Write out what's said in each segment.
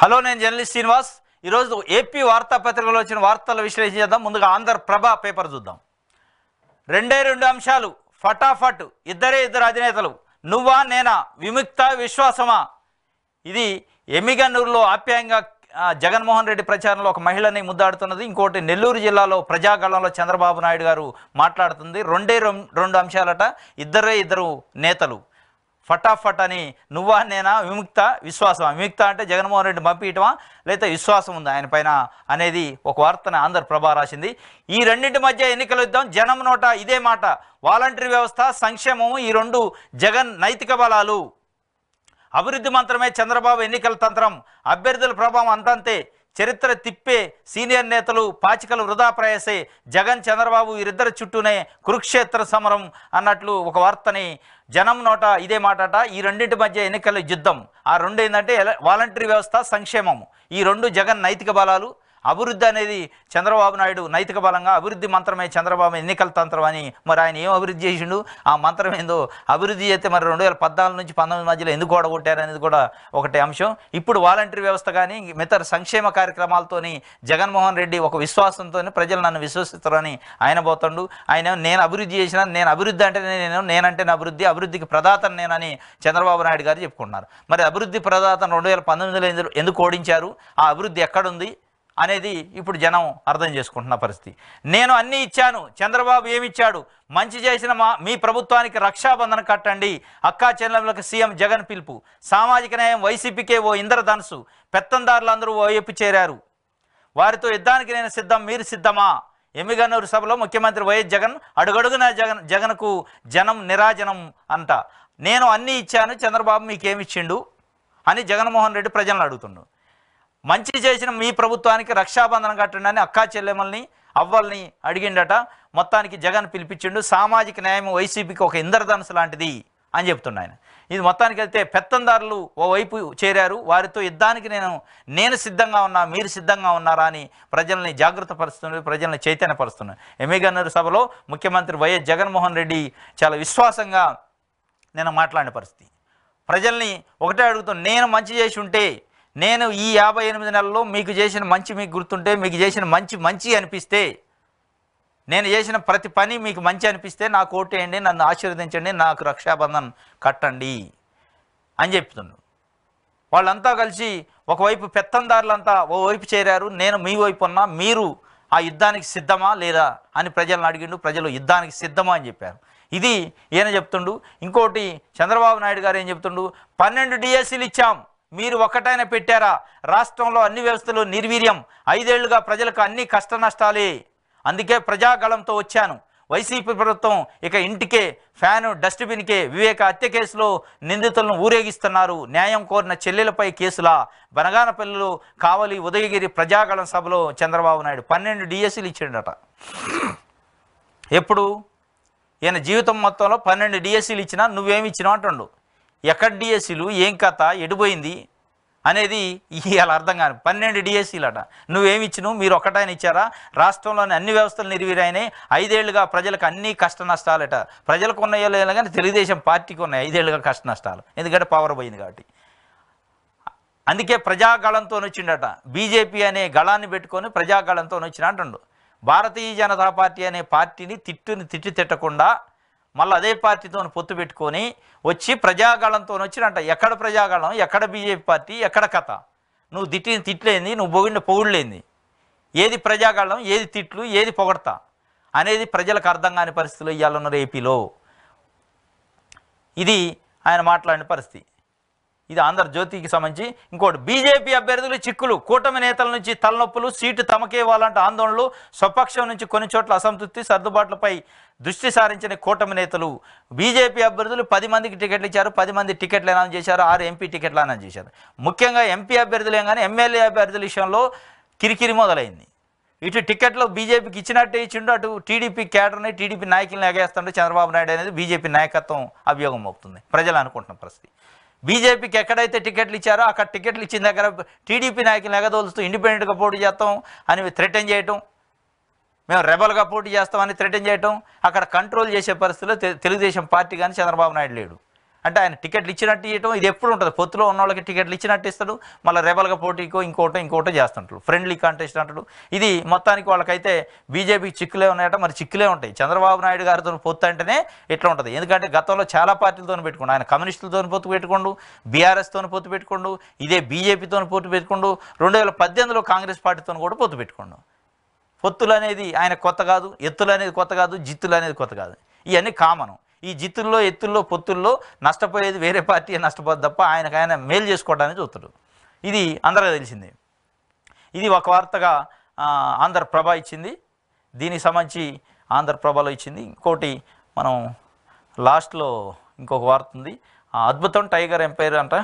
hello నేను journalist Srinivas ఈరోజు AP వార్తాపత్రికలో వచ్చిన వార్తలు విశ్లేషించేద్దాం ముందుగా ఆంధ్రప్రభ పేపర్ చూద్దాం రెండే రెండు అంశాలు ఫటాఫట్ ఇద్దరే ఇద్దరు అధినేతలు నువ్వా నేనా విముక్త విశ్వాసమా ఇది ఎమిగనూరులో ఆప్యాయంగా జగన్మోహన్ రెడ్డి ప్రచారంలో ఒక మహిళని ముద్దాడుతున్నది ఇంకోటి నెల్లూరు జిల్లాలో ప్రజాగళంలో చంద్రబాబు నాయుడు గారు మాట్లాడుతుంది రెండే రెండు అంశాలట ఇద్దరే ఇద్దరు నేతలు ఫటాఫట్ అని నువ్వా నేనా విముక్త విశ్వాసం విముక్త అంటే జగన్మోహన్ రెడ్డి పంపించటమా లేకపోతే విశ్వాసం ఉంది ఆయన పైన అనేది ఒక వార్తను ఆంధ్ర ప్రభా రాసింది ఈ రెండింటి మధ్య ఎన్నికల యుద్ధం జనం నోట ఇదే మాట వాలంటరీ వ్యవస్థ సంక్షేమము ఈ రెండు జగన్ నైతిక బలాలు అభివృద్ధి మంత్రమే చంద్రబాబు ఎన్నికల తంత్రం అభ్యర్థుల ప్రభావం అంతంతే చరిత్ర తిప్పే సీనియర్ నేతలు పాచికలు వృధా ప్రయాసే జగన్ చంద్రబాబు వీరిద్దరి చుట్టూనే కురుక్షేత్ర సమరం అన్నట్లు ఒక వార్తని జనం నోట ఇదే మాటట ఈ రెండింటి మధ్య ఎన్నికల యుద్ధం ఆ రెండు ఏంటంటే వాలంటరీ వ్యవస్థ సంక్షేమము ఈ రెండు జగన్ నైతిక బలాలు అభివృద్ధి అనేది చంద్రబాబు నాయుడు నైతిక బలంగా అభివృద్ధి మంత్రమే చంద్రబాబు ఎన్నికల తంత్రం అని మరి ఆయన ఏం అభివృద్ధి చేసిండు ఆ మంత్రం ఏందో అభివృద్ధి చేస్తే మరి రెండు వేల పద్నాలుగు నుంచి పంతొమ్మిది మధ్యలో ఎందుకు అనేది కూడా ఒకటే అంశం ఇప్పుడు వాలంటీర్ వ్యవస్థ కానీ మితర సంక్షేమ కార్యక్రమాలతోని జగన్మోహన్ రెడ్డి ఒక విశ్వాసంతో ప్రజలు నన్ను విశ్వసిస్తారని ఆయన పోతుండు ఆయన నేను అభివృద్ధి చేసిన నేను అభివృద్ధి అంటే నేను నేనంటే నా అభివృద్ధి అభివృద్ధికి ప్రదాతను నేనని చంద్రబాబు నాయుడు గారు చెప్పుకుంటున్నారు మరి అభివృద్ధి ప్రదాతను రెండు వేల పంతొమ్మిదిలో ఎందుకు ఓడించారు ఆ అభివృద్ధి ఎక్కడుంది అనేది ఇప్పుడు జనం అర్థం చేసుకుంటున్న పరిస్థితి నేను అన్నీ ఇచ్చాను చంద్రబాబు ఏమిచ్చాడు మంచి చేసిన మా మీ ప్రభుత్వానికి రక్షాబంధన కట్టండి అక్కా చెల్లెములకు సీఎం జగన్ పిలుపు సామాజిక న్యాయం వైసీపీకే ఓ ఇంద్రధనుసు పెత్తందారులందరూ ఓవైపు చేరారు వారితో యుద్ధానికి నేను సిద్ధం మీరు సిద్ధమా ఎమ్మిగన్నూరు సభలో ముఖ్యమంత్రి వైఎస్ జగన్ అడుగడుగున జగన్ జగన్కు జనం నిరాజనం అంట నేను అన్నీ ఇచ్చాను చంద్రబాబు మీకేమిచ్చిండు అని జగన్మోహన్ రెడ్డి ప్రజలను అడుగుతున్నాడు మంచి చేసిన మీ ప్రభుత్వానికి రక్షాబంధనం కట్టండి అని అక్కా చెల్లెమ్మల్ని అవ్వల్ని అడిగిండట మొత్తానికి జగన్ పిలిపించిండు సామాజిక న్యాయం వైసీపీకి ఒక ఇంద్రధనుసు లాంటిది అని చెప్తున్నాయన ఇది మొత్తానికి వెళ్తే పెత్తందారులు ఓవైపు చేరారు వారితో యుద్ధానికి నేను నేను సిద్ధంగా ఉన్నా మీరు సిద్ధంగా ఉన్నారా అని ప్రజల్ని జాగ్రత్త పరుస్తున్నారు ప్రజల్ని చైతన్యపరుస్తున్నారు ఎమ్మెగన్నర్ సభలో ముఖ్యమంత్రి వైఎస్ జగన్మోహన్ రెడ్డి చాలా విశ్వాసంగా నేను మాట్లాడిన పరిస్థితి ప్రజల్ని ఒకటే అడుగుతూ నేను మంచి చేసి ఉంటే నేను ఈ యాభై ఎనిమిది నెలల్లో మీకు చేసిన మంచి మీకు గుర్తుంటే మీకు చేసిన మంచి మంచి అనిపిస్తే నేను చేసిన ప్రతి పని మీకు మంచి అనిపిస్తే నాకు ఓటేయండి నన్ను ఆశీర్వదించండి నాకు రక్షాబంధన్ కట్టండి అని చెప్తున్నాను వాళ్ళంతా కలిసి ఒకవైపు పెత్తందారులంతా ఓవైపు చేరారు నేను మీ వైపు ఉన్నా మీరు ఆ యుద్ధానికి సిద్ధమా లేదా అని ప్రజలను అడిగిండు ప్రజలు యుద్ధానికి సిద్ధమా అని చెప్పారు ఇది ఈయన చెప్తుండు ఇంకోటి చంద్రబాబు నాయుడు గారు ఏం చెప్తుండు పన్నెండు డిఎస్సీలు ఇచ్చాం మీరు ఒక్కటైన పెట్టారా రాష్ట్రంలో అన్ని వ్యవస్థలు నిర్వీర్యం ఐదేళ్లుగా ప్రజలకు అన్ని కష్ట నష్టాలే అందుకే ప్రజాగళంతో వచ్చాను వైసీపీ ప్రభుత్వం ఇక ఇంటికే ఫ్యాను డస్ట్బిన్కే వివేక హత్య కేసులో నిందితులను ఊరేగిస్తున్నారు న్యాయం కోరిన చెల్లెలపై కేసుల బనగానపల్లిలో కావలి ఉదయగిరి ప్రజాగళం సభలో చంద్రబాబు నాయుడు పన్నెండు డిఎస్సీలు ఇచ్చిండట ఎప్పుడు ఈయన జీవితం మొత్తంలో పన్నెండు డిఎస్సీలు ఇచ్చినా నువ్వేమి ఇచ్చినావు అంటుండు ఎక్కడ డిఎస్సీలు ఏం కథ ఎడిపోయింది అనేది ఇవాళ అర్థం కాదు పన్నెండు డిఎస్సీలట నువ్వేమిచ్చినావు మీరు ఒకటాయన ఇచ్చారా రాష్ట్రంలోని అన్ని వ్యవస్థలు నిర్వీరైనాయి ఐదేళ్లుగా ప్రజలకు అన్ని కష్ట నష్టాలట ప్రజలకు ఉన్నాయో లేదా కానీ తెలుగుదేశం పార్టీకి ఉన్నాయి ఐదేళ్లుగా కష్ట నష్టాలు ఎందుకంటే పవర్ పోయింది కాబట్టి అందుకే ప్రజాగళంతో వచ్చిండట బీజేపీ అనే గళాన్ని పెట్టుకొని ప్రజాగళంతో వచ్చిన అంటుండు భారతీయ జనతా పార్టీ అనే పార్టీని తిట్టుని తిట్టి తిట్టకుండా మళ్ళీ అదే పార్టీతో పొత్తు పెట్టుకొని వచ్చి ప్రజాగాళంతో వచ్చినంట ఎక్కడ ప్రజాగాళం ఎక్కడ బీజేపీ పార్టీ ఎక్కడ కథ నువ్వు తిట్టిన తిట్లేంది నువ్వు పొగిడిన పొగుడులేంది ఏది ప్రజాగాళం ఏది తిట్లు ఏది పొగడతా అనేది ప్రజలకు అర్థం కాని పరిస్థితిలో ఇవ్వాలన్నారు ఏపీలో ఇది ఆయన మాట్లాడిన పరిస్థితి ఇది ఆంధ్రజ్యోతికి సంబంధించి ఇంకోటి బీజేపీ అభ్యర్థులు చిక్కులు కూటమి నేతల నుంచి తలనొప్పులు సీటు తమకే ఇవ్వాలంటే ఆందోళనలు స్వపక్షం నుంచి కొన్ని చోట్ల అసంతృప్తి సర్దుబాట్లపై దృష్టి సారించిన కూటమి నేతలు బీజేపీ అభ్యర్థులు పది మందికి టికెట్లు ఇచ్చారు పది మంది టికెట్లు అనౌన్స్ చేశారు ఆరు ఎంపీ టికెట్లు అనౌన్స్ చేశారు ముఖ్యంగా ఎంపీ అభ్యర్థులు ఏం కానీ ఎమ్మెల్యే అభ్యర్థుల విషయంలో కిరికిరి మొదలైంది ఇటు టికెట్లు బీజేపీకి ఇచ్చినట్టే ఇచ్చిండు అటు టీడీపీ కేటర్ని టీడీపీ నాయకులను ఎగేస్తుంటే చంద్రబాబు నాయుడు అనేది బీజేపీ నాయకత్వం అభియోగం అవుతుంది ప్రజలు అనుకుంటున్న పరిస్థితి బీజేపీకి ఎక్కడైతే టికెట్లు ఇచ్చారో అక్కడ టికెట్లు ఇచ్చిన దగ్గర టీడీపీ నాయకులు ఎగదోలుస్తూ ఇండిపెండెంట్గా పోటీ చేస్తాం అని థ్రెటన్ చేయటం మేము రెబల్గా పోటీ చేస్తామని థ్రెటన్ చేయటం అక్కడ కంట్రోల్ చేసే పరిస్థితిలో తెలుగుదేశం పార్టీ కానీ చంద్రబాబు నాయుడు లేడు అంటే ఆయన టికెట్లు ఇచ్చినట్టు ఇవ్వటం ఇది ఎప్పుడు ఉంటుంది పొత్తులో ఉన్న వాళ్ళకి టికెట్లు ఇచ్చినట్టు ఇస్తాడు మళ్ళీ రెబల్గా పోటీకో ఇంకోటో ఇంకోటో చేస్తుంటాడు ఫ్రెండ్లీ కాంటెస్ట్ అంటాడు ఇది మొత్తానికి వాళ్ళకైతే బీజేపీ చిక్కులే ఉన్నాయట మరి చిక్కులే ఉంటాయి చంద్రబాబు నాయుడు గారితో పొత్తు అంటేనే ఇట్లా ఉంటుంది ఎందుకంటే గతంలో చాలా పార్టీలతో పెట్టుకోండు ఆయన కమ్యూనిస్టులతో పొత్తు పెట్టుకోండు బీఆర్ఎస్తో పొత్తు పెట్టుకోండు ఇదే బీజేపీతో పొత్తు పెట్టుకోండు రెండు వేల పద్దెనిమిదిలో కాంగ్రెస్ పార్టీతో కూడా పొత్తు పెట్టుకోండు పొత్తులు అనేది ఆయన కొత్త కాదు ఎత్తులు అనేది కొత్త కాదు జిత్తులు అనేది కొత్త కాదు ఇవన్నీ కామను ఈ జిత్తుల్లో ఎత్తుల్లో పొత్తుల్లో నష్టపోయేది వేరే పార్టీ నష్టపోదు తప్ప ఆయనకు ఆయన మేలు చేసుకోవడానికి చూస్తాడు ఇది అందరికీ తెలిసింది ఇది ఒక వార్తగా ఆంధ్రప్రభ ఇచ్చింది దీనికి సంబంధించి ఆంధ్రప్రభలో ఇచ్చింది ఇంకోటి మనం లాస్ట్లో ఇంకొక వార్త ఉంది అద్భుతం టైగర్ ఎంపైర్ అంట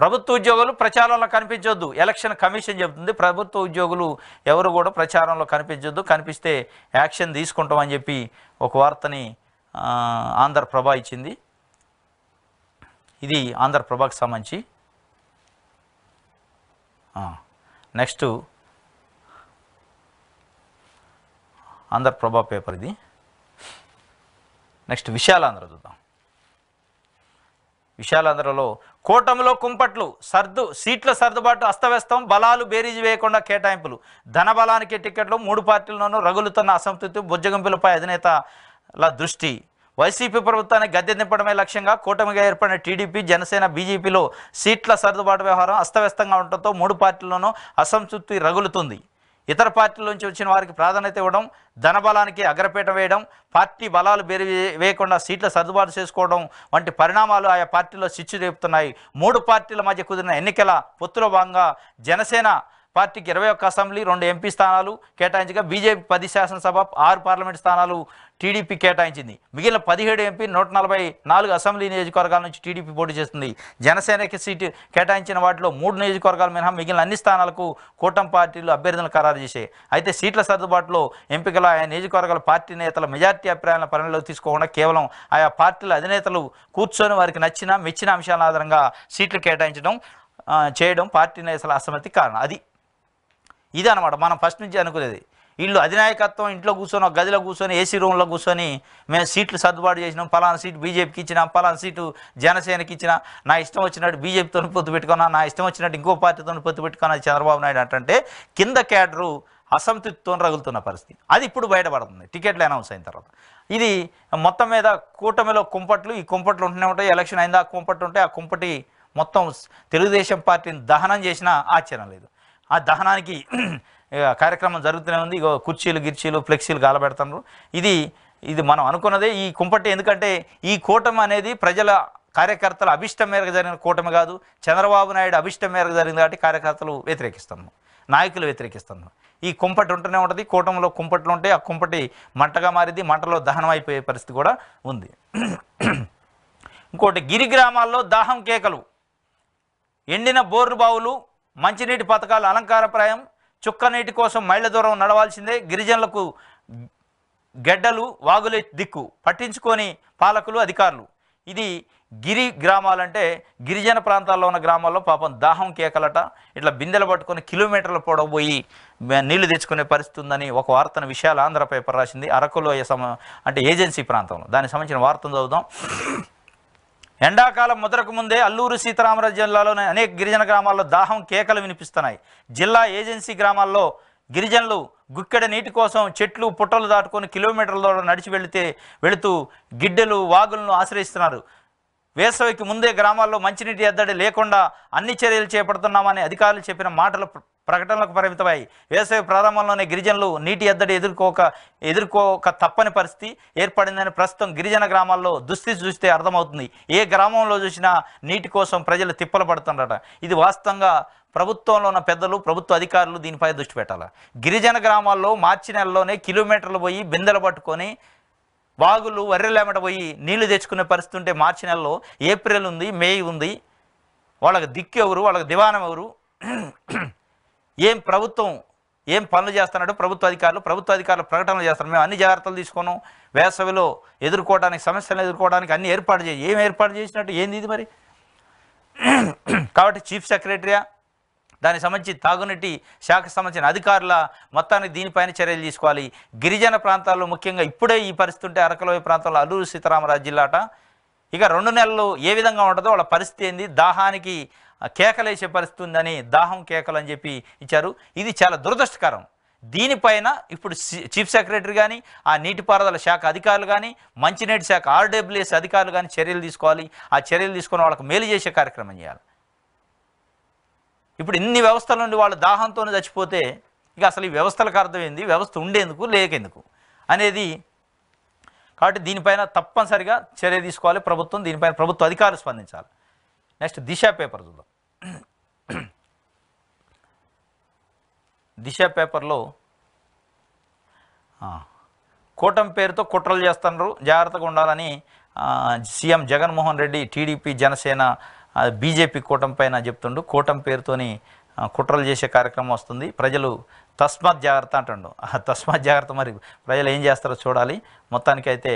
ప్రభుత్వ ఉద్యోగులు ప్రచారంలో కనిపించొద్దు ఎలక్షన్ కమిషన్ చెబుతుంది ప్రభుత్వ ఉద్యోగులు ఎవరు కూడా ప్రచారంలో కనిపించొద్దు కనిపిస్తే యాక్షన్ తీసుకుంటామని చెప్పి ఒక వార్తని ఆంధ్రప్రభ ఇచ్చింది ఇది ఆంధ్రప్రభకు సంబంధించి నెక్స్ట్ ఆంధ్రప్రభ పేపర్ ఇది నెక్స్ట్ విశాలాంధ్ర చూద్దాం విశాలాంధ్రలో కూటమిలో కుంపట్లు సర్దు సీట్ల సర్దుబాటు అస్తవ్యస్తం బలాలు బేరీజు వేయకుండా కేటాయింపులు ధనబలానికి టికెట్లు మూడు పార్టీలను రగులుతున్న అసంతృప్తి బుజ్జగంపులపై అధినేత ల దృష్టి వైసీపీ ప్రభుత్వాన్ని గద్దె దింపడమే లక్ష్యంగా కూటమిగా ఏర్పడిన టీడీపీ జనసేన బీజేపీలో సీట్ల సర్దుబాటు వ్యవహారం అస్తవ్యస్తంగా ఉండటంతో మూడు పార్టీల్లోనూ అసంతృప్తి రగులుతుంది ఇతర పార్టీల నుంచి వచ్చిన వారికి ప్రాధాన్యత ఇవ్వడం ధనబలానికి అగ్రపీట వేయడం పార్టీ బలాలు బెరి వేయకుండా సీట్ల సర్దుబాటు చేసుకోవడం వంటి పరిణామాలు ఆయా పార్టీలో చిచ్చు రేపుతున్నాయి మూడు పార్టీల మధ్య కుదిరిన ఎన్నికల పొత్తులో భాగంగా జనసేన పార్టీకి ఇరవై ఒక్క అసెంబ్లీ రెండు ఎంపీ స్థానాలు కేటాయించగా బీజేపీ పది శాసనసభ ఆరు పార్లమెంట్ స్థానాలు టీడీపీ కేటాయించింది మిగిలిన పదిహేడు ఎంపీ నూట నలభై నాలుగు అసెంబ్లీ నియోజకవర్గాల నుంచి టీడీపీ పోటీ చేస్తుంది జనసేనకి సీటు కేటాయించిన వాటిలో మూడు నియోజకవర్గాలు మినహా మిగిలిన అన్ని స్థానాలకు కూటమి పార్టీలు అభ్యర్థులను ఖరారు చేశాయి అయితే సీట్ల సర్దుబాటులో ఎంపికలు ఆయా నియోజకవర్గాల పార్టీ నేతల మెజార్టీ అభిప్రాయాలను పరిగణలోకి తీసుకోకుండా కేవలం ఆయా పార్టీల అధినేతలు కూర్చొని వారికి నచ్చిన మెచ్చిన అంశాల ఆధారంగా సీట్లు కేటాయించడం చేయడం పార్టీ నేతల అసమ్మతి కారణం అది ఇది అనమాట మనం ఫస్ట్ నుంచి అనుకునేది వీళ్ళు అధినాయకత్వం ఇంట్లో కూర్చొని గదిలో కూర్చొని ఏసీ రూమ్లో కూర్చొని మేము సీట్లు సర్దుబాటు చేసినాం పలానా సీటు బీజేపీకి ఇచ్చినాం పలానా సీటు జనసేనకి ఇచ్చిన నా ఇష్టం వచ్చినట్టు బీజేపీతో పొత్తు పెట్టుకున్నా నా ఇష్టం వచ్చినట్టు ఇంకో పార్టీతో పొత్తు పెట్టుకున్నా చంద్రబాబు నాయుడు అంటే కింద క్యాడరు అసంతృప్తితో రగులుతున్న పరిస్థితి అది ఇప్పుడు బయటపడుతుంది టికెట్లు అనౌన్స్ అయిన తర్వాత ఇది మొత్తం మీద కూటమిలో కుంపట్లు ఈ కుంపట్లు ఉంటూనే ఉంటాయి ఎలక్షన్ అయిందా కుంపట్లు ఉంటాయి ఆ కుంపటి మొత్తం తెలుగుదేశం పార్టీని దహనం చేసినా ఆశ్చర్యం లేదు ఆ దహనానికి కార్యక్రమం జరుగుతూనే ఉంది ఇగో కుర్చీలు గిర్చీలు ఫ్లెక్సీలు గాలబెడతారు ఇది ఇది మనం అనుకున్నదే ఈ కుంపటి ఎందుకంటే ఈ కూటమి అనేది ప్రజల కార్యకర్తల అభిష్టం మేరకు జరిగిన కూటమి కాదు చంద్రబాబు నాయుడు అభిష్టం మేరకు జరిగింది కాబట్టి కార్యకర్తలు వ్యతిరేకిస్తాము నాయకులు వ్యతిరేకిస్తాము ఈ కుంపటి ఉంటూనే ఉంటుంది కూటమిలో కుంపట్లు ఉంటే ఆ కుంపటి మంటగా మారింది మంటలో దహనం అయిపోయే పరిస్థితి కూడా ఉంది ఇంకోటి గిరి గ్రామాల్లో దాహం కేకలు ఎండిన బోర్రు బావులు మంచినీటి పథకాలు అలంకారప్రాయం చుక్క నీటి కోసం మైళ్ళ దూరం నడవాల్సిందే గిరిజనులకు గెడ్డలు వాగులే దిక్కు పట్టించుకొని పాలకులు అధికారులు ఇది గిరి గ్రామాలంటే గిరిజన ప్రాంతాల్లో ఉన్న గ్రామాల్లో పాపం దాహం కేకలట ఇట్లా బిందెలు పట్టుకొని కిలోమీటర్ల పొడవబోయి నీళ్లు తెచ్చుకునే పరిస్థితి ఉందని ఒక వార్తను విషయాలు ఆంధ్ర పేపర్ రాసింది అరకులో అంటే ఏజెన్సీ ప్రాంతంలో దానికి సంబంధించిన వార్తను చదువుదాం ఎండాకాలం మొదలకు ముందే అల్లూరు సీతారామరాజు జిల్లాలోని అనేక గిరిజన గ్రామాల్లో దాహం కేకలు వినిపిస్తున్నాయి జిల్లా ఏజెన్సీ గ్రామాల్లో గిరిజనులు గుక్కెడ నీటి కోసం చెట్లు పుట్టలు దాటుకొని కిలోమీటర్ల ద్వారా నడిచి వెళితే వెళుతూ గిడ్డెలు వాగులను ఆశ్రయిస్తున్నారు వేసవికి ముందే గ్రామాల్లో మంచినీటి ఎద్దడి లేకుండా అన్ని చర్యలు చేపడుతున్నామని అధికారులు చెప్పిన మాటలు ప్రకటనలకు పరిమితమై వేసవి ప్రారంభంలోనే గిరిజనులు నీటి ఎద్దడి ఎదుర్కోక ఎదుర్కోక తప్పని పరిస్థితి ఏర్పడిందని ప్రస్తుతం గిరిజన గ్రామాల్లో దుస్థితి చూస్తే అర్థమవుతుంది ఏ గ్రామంలో చూసినా నీటి కోసం ప్రజలు తిప్పలు పడుతుండట ఇది వాస్తవంగా ప్రభుత్వంలో ఉన్న పెద్దలు ప్రభుత్వ అధికారులు దీనిపై దృష్టి పెట్టాలి గిరిజన గ్రామాల్లో మార్చి నెలలోనే కిలోమీటర్లు పోయి బిందెలు పట్టుకొని వాగులు వర్రెలేమట పోయి నీళ్లు తెచ్చుకునే పరిస్థితి ఉంటే మార్చి నెలలో ఏప్రిల్ ఉంది మే ఉంది వాళ్ళకి దిక్కు ఎవరు వాళ్ళకి దివానం ఎవరు ఏం ప్రభుత్వం ఏం పనులు చేస్తున్నాడు ప్రభుత్వ అధికారులు ప్రభుత్వ అధికారులు ప్రకటనలు చేస్తారు మేము అన్ని జాగ్రత్తలు తీసుకోను వేసవిలో ఎదుర్కోవడానికి సమస్యలను ఎదుర్కోవడానికి అన్ని ఏర్పాటు చేయి ఏం ఏర్పాటు చేసినట్టు ఏంది ఇది మరి కాబట్టి చీఫ్ సెక్రటరీయా దానికి సంబంధించి తాగునీటి శాఖకు సంబంధించిన అధికారుల మొత్తానికి దీనిపైన చర్యలు తీసుకోవాలి గిరిజన ప్రాంతాల్లో ముఖ్యంగా ఇప్పుడే ఈ పరిస్థితి ఉంటే అరకలోయ ప్రాంతాల్లో అల్లూరు సీతారామరాజు జిల్లాట ఇక రెండు నెలలు ఏ విధంగా ఉంటుందో వాళ్ళ పరిస్థితి ఏంది దాహానికి కేకలేసే పరిస్థితి ఉందని దాహం కేకలు అని చెప్పి ఇచ్చారు ఇది చాలా దురదృష్టకరం దీనిపైన ఇప్పుడు చీఫ్ సెక్రటరీ కానీ ఆ నీటిపారుదల శాఖ అధికారులు కానీ మంచినీటి శాఖ ఆర్డబ్ల్యూఎస్ అధికారులు కానీ చర్యలు తీసుకోవాలి ఆ చర్యలు తీసుకుని వాళ్ళకు మేలు చేసే కార్యక్రమం చేయాలి ఇప్పుడు ఇన్ని వ్యవస్థల నుండి వాళ్ళు దాహంతోనే చచ్చిపోతే ఇక అసలు ఈ వ్యవస్థలకు అర్థమైంది వ్యవస్థ ఉండేందుకు లేకెందుకు అనేది కాబట్టి దీనిపైన తప్పనిసరిగా చర్య తీసుకోవాలి ప్రభుత్వం దీనిపైన ప్రభుత్వ అధికారులు స్పందించాలి నెక్స్ట్ దిశ పేపర్ చూద్దాం దిశ పేపర్లో కూటమి పేరుతో కుట్రలు చేస్తున్నారు జాగ్రత్తగా ఉండాలని CM Jaganmohan Reddy TDP Janasena BJP కూటమి పైన చెప్తుండు కూటమి పేరుతోని కుట్రలు చేసే కార్యక్రమం వస్తుంది ప్రజలు తస్మాత్ జాగ్రత్త అంటుండు తస్మాత్ జాగ్రత్త మరి ప్రజలు ఏం చేస్తారో చూడాలి మొత్తానికైతే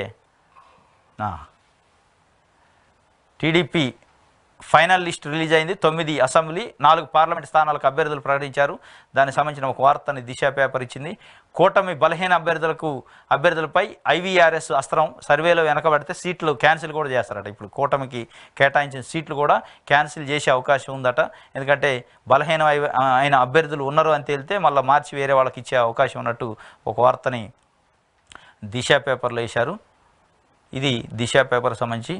టీడీపీ ఫైనల్ లిస్ట్ రిలీజ్ అయింది తొమ్మిది అసెంబ్లీ నాలుగు పార్లమెంట్ స్థానాలకు అభ్యర్థులు ప్రకటించారు దానికి సంబంధించిన ఒక వార్తని దిశ పేపర్ ఇచ్చింది కూటమి బలహీన అభ్యర్థులకు అభ్యర్థులపై ఐవీఆర్ఎస్ అస్త్రం సర్వేలో వెనకబడితే సీట్లు క్యాన్సిల్ కూడా చేస్తారట ఇప్పుడు కూటమికి కేటాయించిన సీట్లు కూడా క్యాన్సిల్ చేసే అవకాశం ఉందట ఎందుకంటే బలహీన అయిన అభ్యర్థులు ఉన్నారు అని తేలితే మళ్ళీ మార్చి వేరే వాళ్ళకి ఇచ్చే అవకాశం ఉన్నట్టు ఒక వార్తని దిశ పేపర్లో వేశారు ఇది దిశ పేపర్ సంబంధించి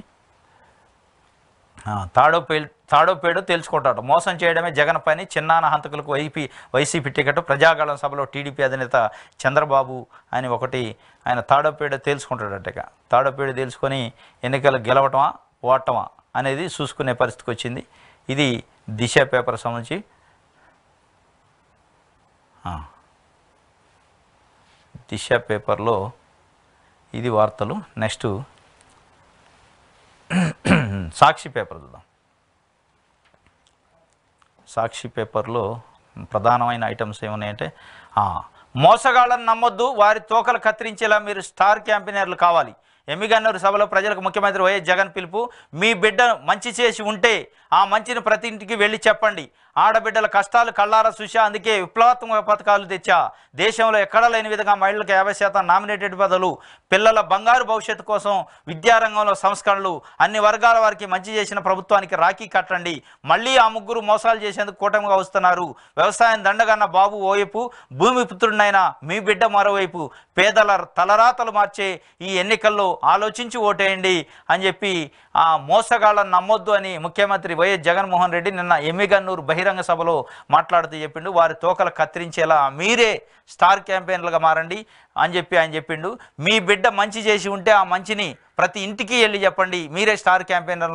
తాడో పే తాడో పేడో తేల్చుకుంటాడు మోసం చేయడమే జగన్ పని చిన్నాన హంతకులకు వైపీ వైసీపీ టికెట్ ప్రజాగళం సభలో టీడీపీ అధినేత చంద్రబాబు అని ఒకటి ఆయన తాడో పేడో తేల్చుకుంటాడట తాడో పేడ తేల్చుకొని ఎన్నికలు గెలవటమా ఓటమా అనేది చూసుకునే పరిస్థితికి వచ్చింది ఇది దిశ పేపర్ సంబంధించి దిశ పేపర్లో ఇది వార్తలు నెక్స్ట్ సాక్షి పేపర్ చూద్దాం సాక్షి పేపర్లో ప్రధానమైన ఐటమ్స్ ఏమున్నాయంటే మోసగాళ్ళని నమ్మొద్దు వారి తోకలు కత్తిరించేలా మీరు స్టార్ క్యాంపెయినర్లు కావాలి ఎమ్మిగన్నూరు సభలో ప్రజలకు ముఖ్యమంత్రి వైఎస్ జగన్ పిలుపు మీ బిడ్డ మంచి చేసి ఉంటే ఆ మంచిని ప్రతి ఇంటికి వెళ్ళి చెప్పండి ఆడబిడ్డల కష్టాలు కళ్ళారా చూశా అందుకే విప్లవాత్మక పథకాలు తెచ్చా దేశంలో ఎక్కడా లేని విధంగా మహిళలకు యాభై శాతం నామినేటెడ్ పదవులు పిల్లల బంగారు భవిష్యత్తు కోసం విద్యారంగంలో సంస్కరణలు అన్ని వర్గాల వారికి మంచి చేసిన ప్రభుత్వానికి రాఖీ కట్టండి మళ్ళీ ఆ ముగ్గురు మోసాలు చేసేందుకు కూటమిగా వస్తున్నారు వ్యవసాయం దండగన్న బాబు ఓవైపు భూమి పుత్రుడినైనా మీ బిడ్డ మరోవైపు పేదల తలరాతలు మార్చే ఈ ఎన్నికల్లో ఆలోచించి ఓటేయండి అని చెప్పి ఆ మోసగాళ్ళను నమ్మొద్దు అని ముఖ్యమంత్రి వైఎస్ జగన్మోహన్ రెడ్డి నిన్న ఎమ్మిగన్నూరు బహిరంగ బహిరంగ సభలో మాట్లాడుతూ చెప్పిండు వారి తోకలు కత్తిరించేలా మీరే స్టార్ క్యాంపెయిన్లుగా మారండి అని చెప్పి ఆయన చెప్పిండు మీ బిడ్డ మంచి చేసి ఉంటే ఆ మంచిని ప్రతి ఇంటికి వెళ్ళి చెప్పండి మీరే స్టార్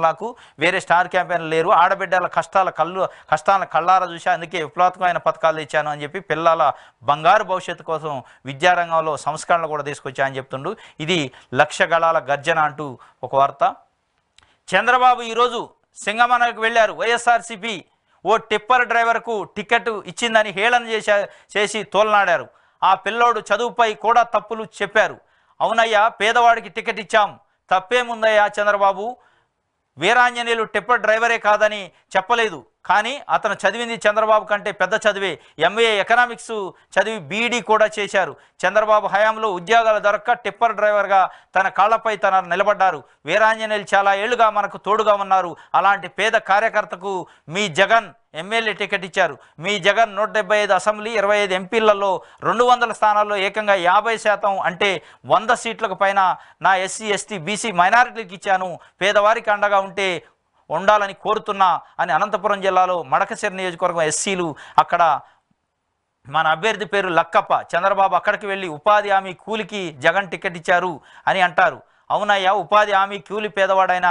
నాకు వేరే స్టార్ క్యాంపెయినర్ లేరు ఆడబిడ్డల కష్టాల కళ్ళు కష్టాలను కళ్ళారా చూసి అందుకే విప్లవాత్మకమైన పథకాలు తెచ్చాను అని చెప్పి పిల్లల బంగారు భవిష్యత్తు కోసం విద్యారంగంలో సంస్కరణలు కూడా తీసుకొచ్చా అని చెప్తుండు ఇది లక్ష గళాల గర్జన అంటూ ఒక వార్త చంద్రబాబు ఈరోజు సింగమనకు వెళ్ళారు వైఎస్ఆర్సిపి ఓ టిప్పర్ డ్రైవర్కు టికెట్ ఇచ్చిందని హేళన చేసే చేసి తోలనాడారు ఆ పిల్లోడు చదువుపై కూడా తప్పులు చెప్పారు అవునయ్యా పేదవాడికి టికెట్ ఇచ్చాం తప్పేముందయ్యా చంద్రబాబు వీరాంజనేయులు టిప్పర్ డ్రైవరే కాదని చెప్పలేదు కానీ అతను చదివింది చంద్రబాబు కంటే పెద్ద చదివే ఎంఏ ఎకనామిక్స్ చదివి బీఈడీ e కూడా చేశారు చంద్రబాబు హయాంలో ఉద్యోగాలు దొరక్క టిప్పర్ డ్రైవర్గా తన కాళ్లపై తన నిలబడ్డారు వీరాంజనేయులు చాలా ఏళ్లుగా మనకు తోడుగా ఉన్నారు అలాంటి పేద కార్యకర్తకు మీ జగన్ ఎమ్మెల్యే టికెట్ ఇచ్చారు మీ జగన్ నూట డెబ్బై ఐదు అసెంబ్లీ ఇరవై ఐదు ఎంపీలలో రెండు వందల స్థానాల్లో ఏకంగా యాభై శాతం అంటే వంద సీట్లకు పైన నా ఎస్సీ ఎస్టీ బీసీ మైనారిటీలకు ఇచ్చాను పేదవారికి అండగా ఉంటే ఉండాలని కోరుతున్నా అని అనంతపురం జిల్లాలో మడకసిరి నియోజకవర్గం ఎస్సీలు అక్కడ మన అభ్యర్థి పేరు లక్కప్ప చంద్రబాబు అక్కడికి వెళ్ళి ఉపాధి హామీ కూలికి జగన్ టికెట్ ఇచ్చారు అని అంటారు అవునయ్యా ఉపాధి హామీ కూలి పేదవాడైన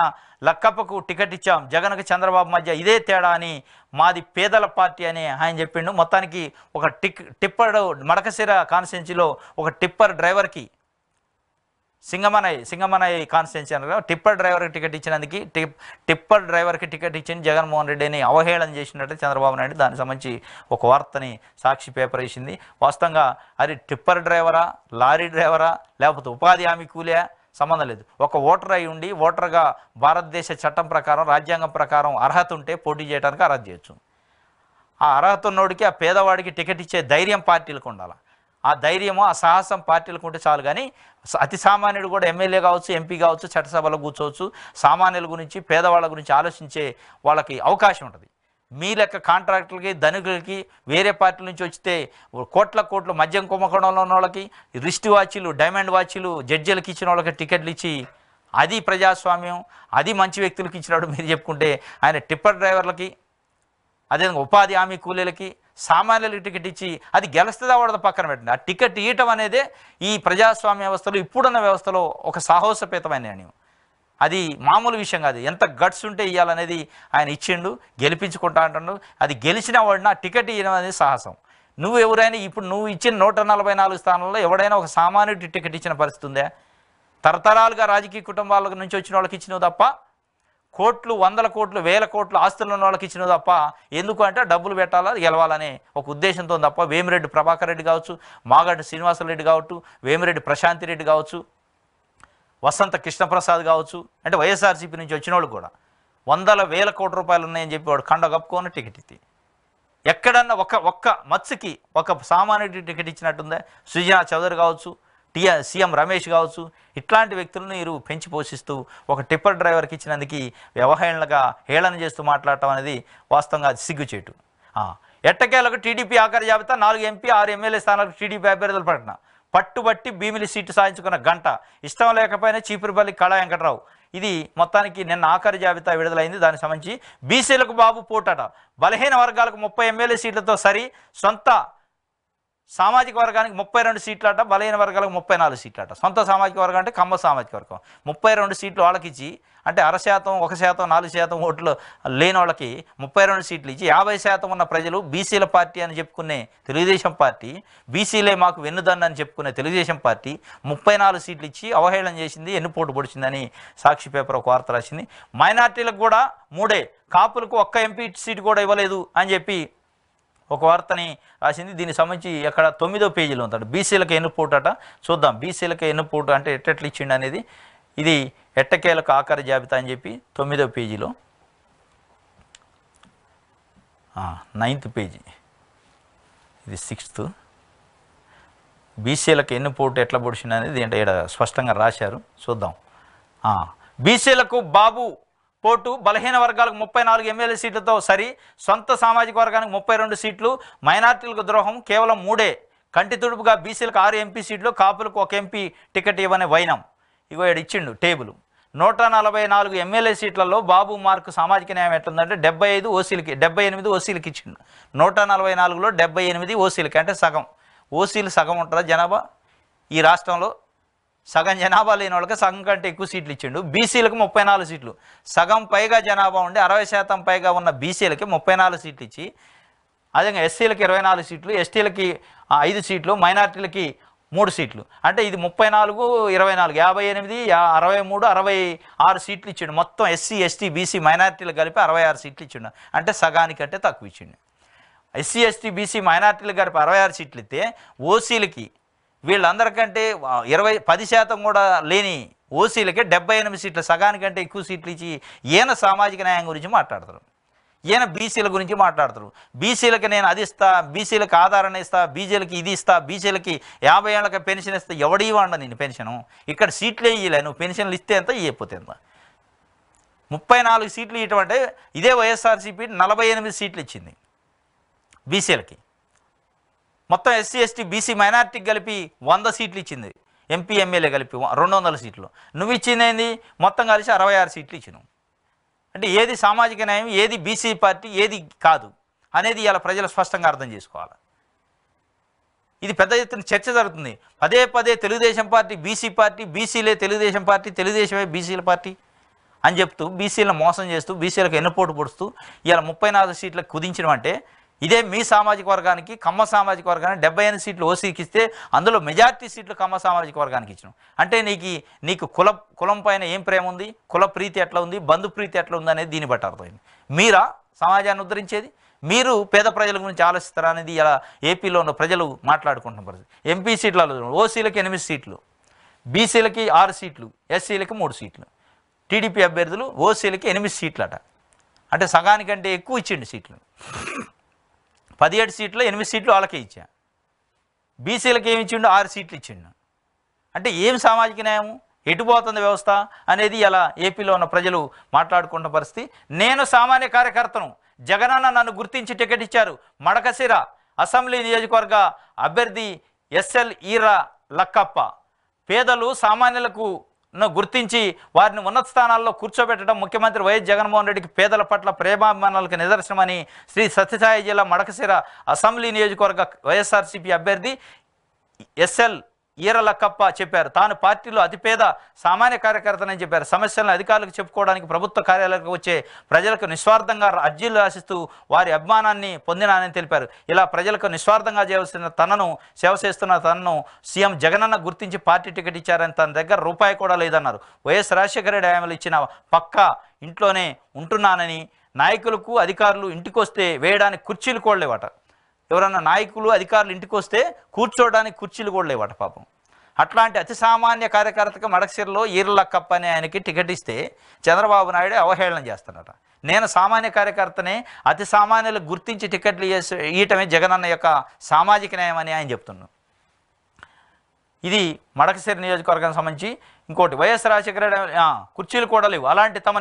లక్కప్పకు టికెట్ ఇచ్చాం జగన్కు చంద్రబాబు మధ్య ఇదే తేడా అని మాది పేదల పార్టీ అని ఆయన చెప్పిండు మొత్తానికి ఒక టిక్ టిప్పర్ మడకసిర కాన్స్టిట్యున్సీలో ఒక టిప్పర్ డ్రైవర్కి సింగమనై సింగమనై కాన్స్టిట్యున్సీలో టిప్పర్ డ్రైవర్కి టికెట్ ఇచ్చినందుకు టిప్ టిప్పర్ డ్రైవర్కి టికెట్ ఇచ్చిన జగన్మోహన్ రెడ్డిని అవహేళన చేసినట్టు చంద్రబాబు నాయుడు దానికి సంబంధించి ఒక వార్తని సాక్షి పేపర్ వేసింది వాస్తవంగా అది టిప్పర్ డ్రైవరా లారీ డ్రైవరా లేకపోతే ఉపాధి హామీ కూలే సంబంధం లేదు ఒక ఓటర్ అయి ఉండి ఓటర్గా భారతదేశ చట్టం ప్రకారం రాజ్యాంగం ప్రకారం అర్హత ఉంటే పోటీ చేయడానికి అర్హత చేయొచ్చు ఆ అర్హత ఉన్నోడికి ఆ పేదవాడికి టికెట్ ఇచ్చే ధైర్యం పార్టీలకు ఉండాలి ఆ ధైర్యము ఆ సాహసం పార్టీలకు ఉంటే చాలు కానీ అతి సామాన్యుడు కూడా ఎమ్మెల్యే కావచ్చు ఎంపీ కావచ్చు చట్టసభలో కూర్చోవచ్చు సామాన్యుల గురించి పేదవాళ్ళ గురించి ఆలోచించే వాళ్ళకి అవకాశం ఉంటుంది మీ లెక్క కాంట్రాక్టర్లకి ధనికులకి వేరే పార్టీల నుంచి వచ్చితే కోట్ల కోట్లు మద్యం కుమ్మకోణంలో ఉన్న వాళ్ళకి రిస్ట్ వాచ్లు డైమండ్ వాచ్లు జడ్జీలకు ఇచ్చిన వాళ్ళకి టికెట్లు ఇచ్చి అది ప్రజాస్వామ్యం అది మంచి వ్యక్తులకు ఇచ్చినాడు మీరు చెప్పుకుంటే ఆయన టిప్పర్ డ్రైవర్లకి అదేవిధంగా ఉపాధి హామీ కూలీలకి సామాన్యులకు టికెట్ ఇచ్చి అది గెలుస్తుందా వాడద పక్కన పెట్టండి ఆ టికెట్ ఇవ్వటం అనేదే ఈ ప్రజాస్వామ్య వ్యవస్థలో ఇప్పుడున్న వ్యవస్థలో ఒక సాహసపేతమైన నిర్ణయం అది మామూలు విషయం కాదు ఎంత గట్స్ ఉంటే ఇవ్వాలనేది ఆయన ఇచ్చిండు గెలిపించుకుంటా అంటుండు అది గెలిచిన వాడిన టికెట్ ఇవ్వడం అనేది సాహసం నువ్వు ఎవరైనా ఇప్పుడు నువ్వు ఇచ్చిన నూట నలభై నాలుగు స్థానాల్లో ఎవడైనా ఒక సామాన్యుడి టికెట్ ఇచ్చిన పరిస్థితి ఉందే తరతరాలుగా రాజకీయ కుటుంబాల నుంచి వచ్చిన వాళ్ళకి ఇచ్చినావు తప్ప కోట్లు వందల కోట్లు వేల కోట్లు ఆస్తులు ఉన్న వాళ్ళకి ఇచ్చిన తప్ప ఎందుకు అంటే డబ్బులు పెట్టాలా గెలవాలనే ఒక ఉద్దేశంతో తప్ప వేమిరెడ్డి ప్రభాకర్ రెడ్డి కావచ్చు మాగడ్డి శ్రీనివాసరెడ్డి కావచ్చు వేమిరెడ్డి ప్రశాంతి రెడ్డి కావచ్చు వసంత కృష్ణప్రసాద్ కావచ్చు అంటే వైఎస్ఆర్సీపీ నుంచి వచ్చిన వాళ్ళు కూడా వందల వేల కోట్ల రూపాయలు ఉన్నాయని చెప్పి వాడు కండ కప్పుకొని టికెట్ ఇచ్చి ఎక్కడన్నా ఒక ఒక్క మత్స్యకి ఒక సామాన్యుడి టికెట్ ఇచ్చినట్టుందే సుజనా చౌదరి కావచ్చు టీఆర్ సీఎం రమేష్ కావచ్చు ఇట్లాంటి వ్యక్తులను మీరు పెంచి పోషిస్తూ ఒక టిప్పర్ డ్రైవర్కి ఇచ్చినందుకు వ్యవహేళనగా హేళన చేస్తూ మాట్లాడటం అనేది వాస్తవంగా సిగ్గుచేటు ఎట్టకేలకు టీడీపీ ఆఖరి జాబితా నాలుగు ఎంపీ ఆరు ఎమ్మెల్యే స్థానాలకు టీడీపీ అభ్యర్థుల ప్రకటన పట్టుబట్టి భీమిలి సీటు సాధించుకున్న గంట ఇష్టం లేకపోయినా చీపురుపల్లి కళా వెంకటరావు ఇది మొత్తానికి నిన్న ఆఖరి జాబితా విడుదలైంది దానికి సంబంధించి బీసీలకు బాబు పోటాట బలహీన వర్గాలకు ముప్పై ఎమ్మెల్యే సీట్లతో సరి సొంత సామాజిక వర్గానికి ముప్పై రెండు సీట్లు అట బలహీన వర్గాలకు ముప్పై నాలుగు సీట్లు అట సొంత సామాజిక వర్గం అంటే కమ్మ సామాజిక వర్గం ముప్పై రెండు సీట్లు వాళ్ళకి ఇచ్చి అంటే అర శాతం ఒక శాతం నాలుగు శాతం ఓట్లు లేని వాళ్ళకి ముప్పై రెండు సీట్లు ఇచ్చి యాభై శాతం ఉన్న ప్రజలు బీసీల పార్టీ అని చెప్పుకునే తెలుగుదేశం పార్టీ బీసీలే మాకు వెన్నుదన్న అని చెప్పుకునే తెలుగుదేశం పార్టీ ముప్పై నాలుగు సీట్లు ఇచ్చి అవహేళన చేసింది ఎన్ని పోటు పొడిచిందని సాక్షి పేపర్ ఒక వార్త రాసింది మైనార్టీలకు కూడా మూడే కాపులకు ఒక్క ఎంపీ సీటు కూడా ఇవ్వలేదు అని చెప్పి ఒక వార్తని రాసింది దీనికి సంబంధించి అక్కడ తొమ్మిదో పేజీలో ఉంటాడు బీసీలకు ఎన్ను అట చూద్దాం బీసీలకు పూట అంటే ఎట్టెట్లు ఇచ్చిండు అనేది ఇది ఎట్టకేలకు ఆకార జాబితా అని చెప్పి తొమ్మిదో పేజీలో నైన్త్ పేజీ ఇది సిక్స్త్ బీసీలకు ఎన్ని పోటు ఎట్లా పొడిచింది అనేది దీంట్లో ఇక్కడ స్పష్టంగా రాశారు చూద్దాం బీసీలకు బాబు పోటు బలహీన వర్గాలకు ముప్పై నాలుగు ఎమ్మెల్యే సీట్లతో సరి సొంత సామాజిక వర్గానికి ముప్పై రెండు సీట్లు మైనార్టీలకు ద్రోహం కేవలం మూడే కంటి తుడుపుగా బీసీలకు ఆరు ఎంపీ సీట్లు కాపులకు ఒక ఎంపీ టికెట్ ఇవ్వని వైనం ఇగో ఇచ్చిండు టేబుల్ నూట నలభై నాలుగు ఎమ్మెల్యే సీట్లలో బాబు మార్కు సామాజిక న్యాయం ఎట్లుందంటే డెబ్బై ఐదు ఓసీలకి డెబ్బై ఎనిమిది ఓసీలకి ఇచ్చిండు నూట నలభై నాలుగులో డెబ్బై ఎనిమిది ఓసీలకి అంటే సగం ఓసీలు సగం ఉంటుందా జనాభా ఈ రాష్ట్రంలో సగం జనాభా లేని వాళ్ళకి సగం కంటే ఎక్కువ సీట్లు ఇచ్చిండు బీసీలకు ముప్పై నాలుగు సీట్లు సగం పైగా జనాభా ఉండి అరవై శాతం పైగా ఉన్న బీసీలకి ముప్పై నాలుగు సీట్లు ఇచ్చి అదేవిధంగా ఎస్సీలకి ఇరవై నాలుగు సీట్లు ఎస్టీలకి ఐదు సీట్లు మైనార్టీలకి మూడు సీట్లు అంటే ఇది ముప్పై నాలుగు ఇరవై నాలుగు యాభై ఎనిమిది అరవై మూడు అరవై ఆరు సీట్లు ఇచ్చిండు మొత్తం ఎస్సీ ఎస్టీ బీసీ మైనార్టీలు కలిపి అరవై ఆరు సీట్లు ఇచ్చిండు అంటే సగానికంటే తక్కువ ఇచ్చిండు ఎస్సీ ఎస్టీ బీసీ మైనార్టీలు కలిపి అరవై ఆరు సీట్లు ఇస్తే ఓసీలకి వీళ్ళందరికంటే ఇరవై పది శాతం కూడా లేని ఓసీలకి డెబ్బై ఎనిమిది సీట్లు సగానికంటే ఎక్కువ సీట్లు ఇచ్చి ఈయన సామాజిక న్యాయం గురించి మాట్లాడతారు ఈయన బీసీల గురించి మాట్లాడతారు బీసీలకి నేను అది ఇస్తా బీసీలకు ఆధారణ ఇస్తా బీసీలకి ఇది ఇస్తా బీసీలకి యాభై ఏళ్ళకి పెన్షన్ ఇస్తా ఎవడి ఇవ్వండి నేను పెన్షను ఇక్కడ సీట్లు వేయలే నువ్వు పెన్షన్లు ఇస్తే అంతా ఇవ్వకపోతే ఎంత ముప్పై నాలుగు సీట్లు ఇటువంటి ఇదే వైఎస్ఆర్సీపీ నలభై ఎనిమిది సీట్లు ఇచ్చింది బీసీలకి మొత్తం ఎస్సీ ఎస్టీ బీసీ మైనార్టీకి కలిపి వంద సీట్లు ఇచ్చింది ఎంపీ ఎమ్మెల్యే కలిపి రెండు వందల సీట్లు నువ్వు ఇచ్చిందేంది మొత్తం కలిసి అరవై ఆరు సీట్లు ఇచ్చినావు అంటే ఏది సామాజిక న్యాయం ఏది బీసీ పార్టీ ఏది కాదు అనేది ఇలా ప్రజలు స్పష్టంగా అర్థం చేసుకోవాలి ఇది పెద్ద ఎత్తున చర్చ జరుగుతుంది పదే పదే తెలుగుదేశం పార్టీ బీసీ పార్టీ బీసీలే తెలుగుదేశం పార్టీ తెలుగుదేశమే బీసీల పార్టీ అని చెప్తూ బీసీలను మోసం చేస్తూ బీసీలకు ఎన్నుపోటు పొడుస్తూ ఇలా ముప్పై నాలుగు సీట్లకు కుదించడం అంటే ఇదే మీ సామాజిక వర్గానికి కమ్మ సామాజిక వర్గానికి డెబ్బై ఎనిమిది సీట్లు ఓసీకి ఇస్తే అందులో మెజార్టీ సీట్లు కమ్మ సామాజిక వర్గానికి ఇచ్చిన అంటే నీకు నీకు కుల కులం పైన ఏం ప్రేమ ఉంది కుల ప్రీతి ఎట్లా ఉంది బంధు ప్రీతి ఎట్లా ఉంది అనేది దీన్ని బట్టి అర్థమైంది మీరా సమాజాన్ని ఉద్ధరించేది మీరు పేద ప్రజల గురించి ఆలోచిస్తారా అనేది ఇలా ఏపీలో ఉన్న ప్రజలు మాట్లాడుకుంటున్న పరిస్థితి ఎంపీ సీట్లలో ఓసీలకి ఎనిమిది సీట్లు బీసీలకి ఆరు సీట్లు ఎస్సీలకి మూడు సీట్లు టీడీపీ అభ్యర్థులు ఓసీలకి ఎనిమిది సీట్లు అట అంటే సగానికంటే ఎక్కువ ఇచ్చిండు సీట్లు పదిహేడు సీట్లు ఎనిమిది సీట్లు వాళ్ళకే ఇచ్చా బీసీలకు ఏమి ఇచ్చిండు ఆరు సీట్లు ఇచ్చిండు అంటే ఏం సామాజిక న్యాయము ఎటుపోతుంది వ్యవస్థ అనేది ఇలా ఏపీలో ఉన్న ప్రజలు మాట్లాడుకున్న పరిస్థితి నేను సామాన్య కార్యకర్తను జగనన్న నన్ను గుర్తించి టికెట్ ఇచ్చారు మడకసిర అసెంబ్లీ నియోజకవర్గ అభ్యర్థి ఎస్ఎల్ ఈరా లక్కప్ప పేదలు సామాన్యులకు ను గుర్తించి వారిని ఉన్నత స్థానాల్లో కూర్చోబెట్టడం ముఖ్యమంత్రి వైఎస్ జగన్మోహన్ రెడ్డికి పేదల పట్ల ప్రేమాభిమానాలకు నిదర్శనమని శ్రీ సత్యసాయి జిల్లా మడకశిర అసెంబ్లీ నియోజకవర్గ వైఎస్ఆర్సీపీ అభ్యర్థి ఎస్ఎల్ లక్కప్ప చెప్పారు తాను పార్టీలో అతిపేద సామాన్య కార్యకర్తనని చెప్పారు సమస్యలను అధికారులకు చెప్పుకోవడానికి ప్రభుత్వ కార్యాలయాలకు వచ్చే ప్రజలకు నిస్వార్థంగా అర్జీలు రాసిస్తూ వారి అభిమానాన్ని పొందినానని తెలిపారు ఇలా ప్రజలకు నిస్వార్థంగా చేయవలసిన తనను సేవ చేస్తున్న తనను సీఎం జగనన్న గుర్తించి పార్టీ టికెట్ ఇచ్చారని తన దగ్గర రూపాయి కూడా లేదన్నారు వైఎస్ రాజశేఖర రెడ్డి హామీలు ఇచ్చిన పక్క ఇంట్లోనే ఉంటున్నానని నాయకులకు అధికారులు ఇంటికొస్తే వేయడానికి కుర్చీలు కూడా లేవట ఎవరన్నా నాయకులు అధికారులు ఇంటికి వస్తే కూర్చోవడానికి కుర్చీలు కూడా లేవట పాపం అట్లాంటి అతి సామాన్య కార్యకర్తకు మడకసిరిలో ఈర్లక్కప్ప అనే ఆయనకి టికెట్ ఇస్తే చంద్రబాబు నాయుడు అవహేళన చేస్తున్నారట నేను సామాన్య కార్యకర్తనే అతి సామాన్యులు గుర్తించి టికెట్లు చేసి ఇయటమే జగనన్న యొక్క సామాజిక న్యాయం అని ఆయన చెప్తున్నాను ఇది మడకసిరి నియోజకవర్గానికి సంబంధించి ఇంకోటి వైఎస్ రాజశేఖర కుర్చీలు కూడా లేవు అలాంటి తమ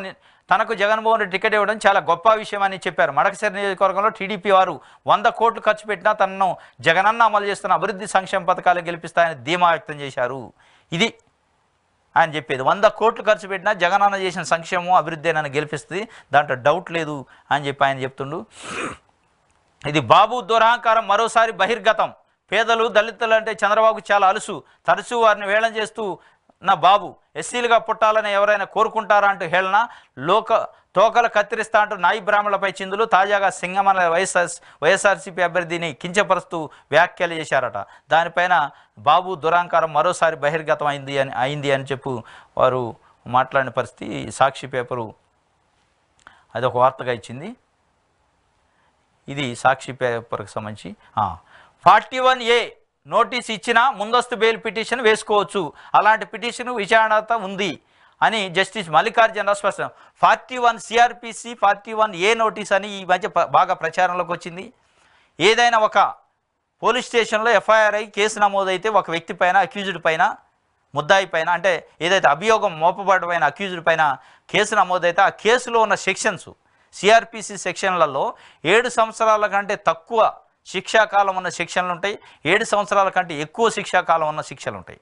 తనకు జగన్మోహన్ రెడ్డి టికెట్ ఇవ్వడం చాలా గొప్ప విషయం అని చెప్పారు మడకసిరి నియోజకవర్గంలో టీడీపీ వారు వంద కోట్లు ఖర్చు పెట్టినా తనను జగనన్న అమలు చేస్తున్న అభివృద్ధి సంక్షేమ పథకాలు గెలిపిస్తాయని ధీమా వ్యక్తం చేశారు ఇది ఆయన చెప్పేది వంద కోట్లు ఖర్చు పెట్టినా జగనన్న చేసిన సంక్షేమం అభివృద్ధి అని గెలిపిస్తుంది దాంట్లో డౌట్ లేదు అని చెప్పి ఆయన చెప్తుండు ఇది బాబు దురహంకారం మరోసారి బహిర్గతం పేదలు దళితులు అంటే చంద్రబాబు చాలా అలుసు తరచూ వారిని వేళం చేస్తూ నా బాబు ఎస్సీలుగా పుట్టాలని ఎవరైనా కోరుకుంటారా అంటూ హేళన లోక తోకలు కత్తిరిస్తా అంటూ నాయి బ్రాహ్మణులపై చిందులు తాజాగా సింగమల వైఎస్ఆర్ వైఎస్ఆర్సీపీ అభ్యర్థిని కించపరుస్తూ వ్యాఖ్యలు చేశారట దానిపైన బాబు దురాంకారం మరోసారి బహిర్గతం అయింది అని అయింది అని చెప్పు వారు మాట్లాడిన పరిస్థితి సాక్షి పేపరు అది ఒక వార్తగా ఇచ్చింది ఇది సాక్షి పేపర్కి సంబంధించి ఫార్టీ వన్ ఏ నోటీస్ ఇచ్చినా ముందస్తు బెయిల్ పిటిషన్ వేసుకోవచ్చు అలాంటి పిటిషన్ విచారణత ఉంది అని జస్టిస్ మల్లికార్జున స్పష్టం forty one CrPC forty one A notice అని ఈ మధ్య బాగా ప్రచారంలోకి వచ్చింది ఏదైనా ఒక పోలీస్ స్టేషన్లో ఎఫ్ఐఆర్ అయి కేసు నమోదైతే ఒక వ్యక్తి పైన అక్యూజ్డ్ పైన ముద్దాయి పైన అంటే ఏదైతే అభియోగం పైన అక్యూజ్డ్ పైన కేసు నమోదైతే ఆ కేసులో ఉన్న సెక్షన్స్ సిఆర్పిసి సెక్షన్లలో ఏడు సంవత్సరాల కంటే తక్కువ శిక్షాకాలం ఉన్న శిక్షలు ఉంటాయి ఏడు సంవత్సరాల కంటే ఎక్కువ శిక్షాకాలం ఉన్న శిక్షలు ఉంటాయి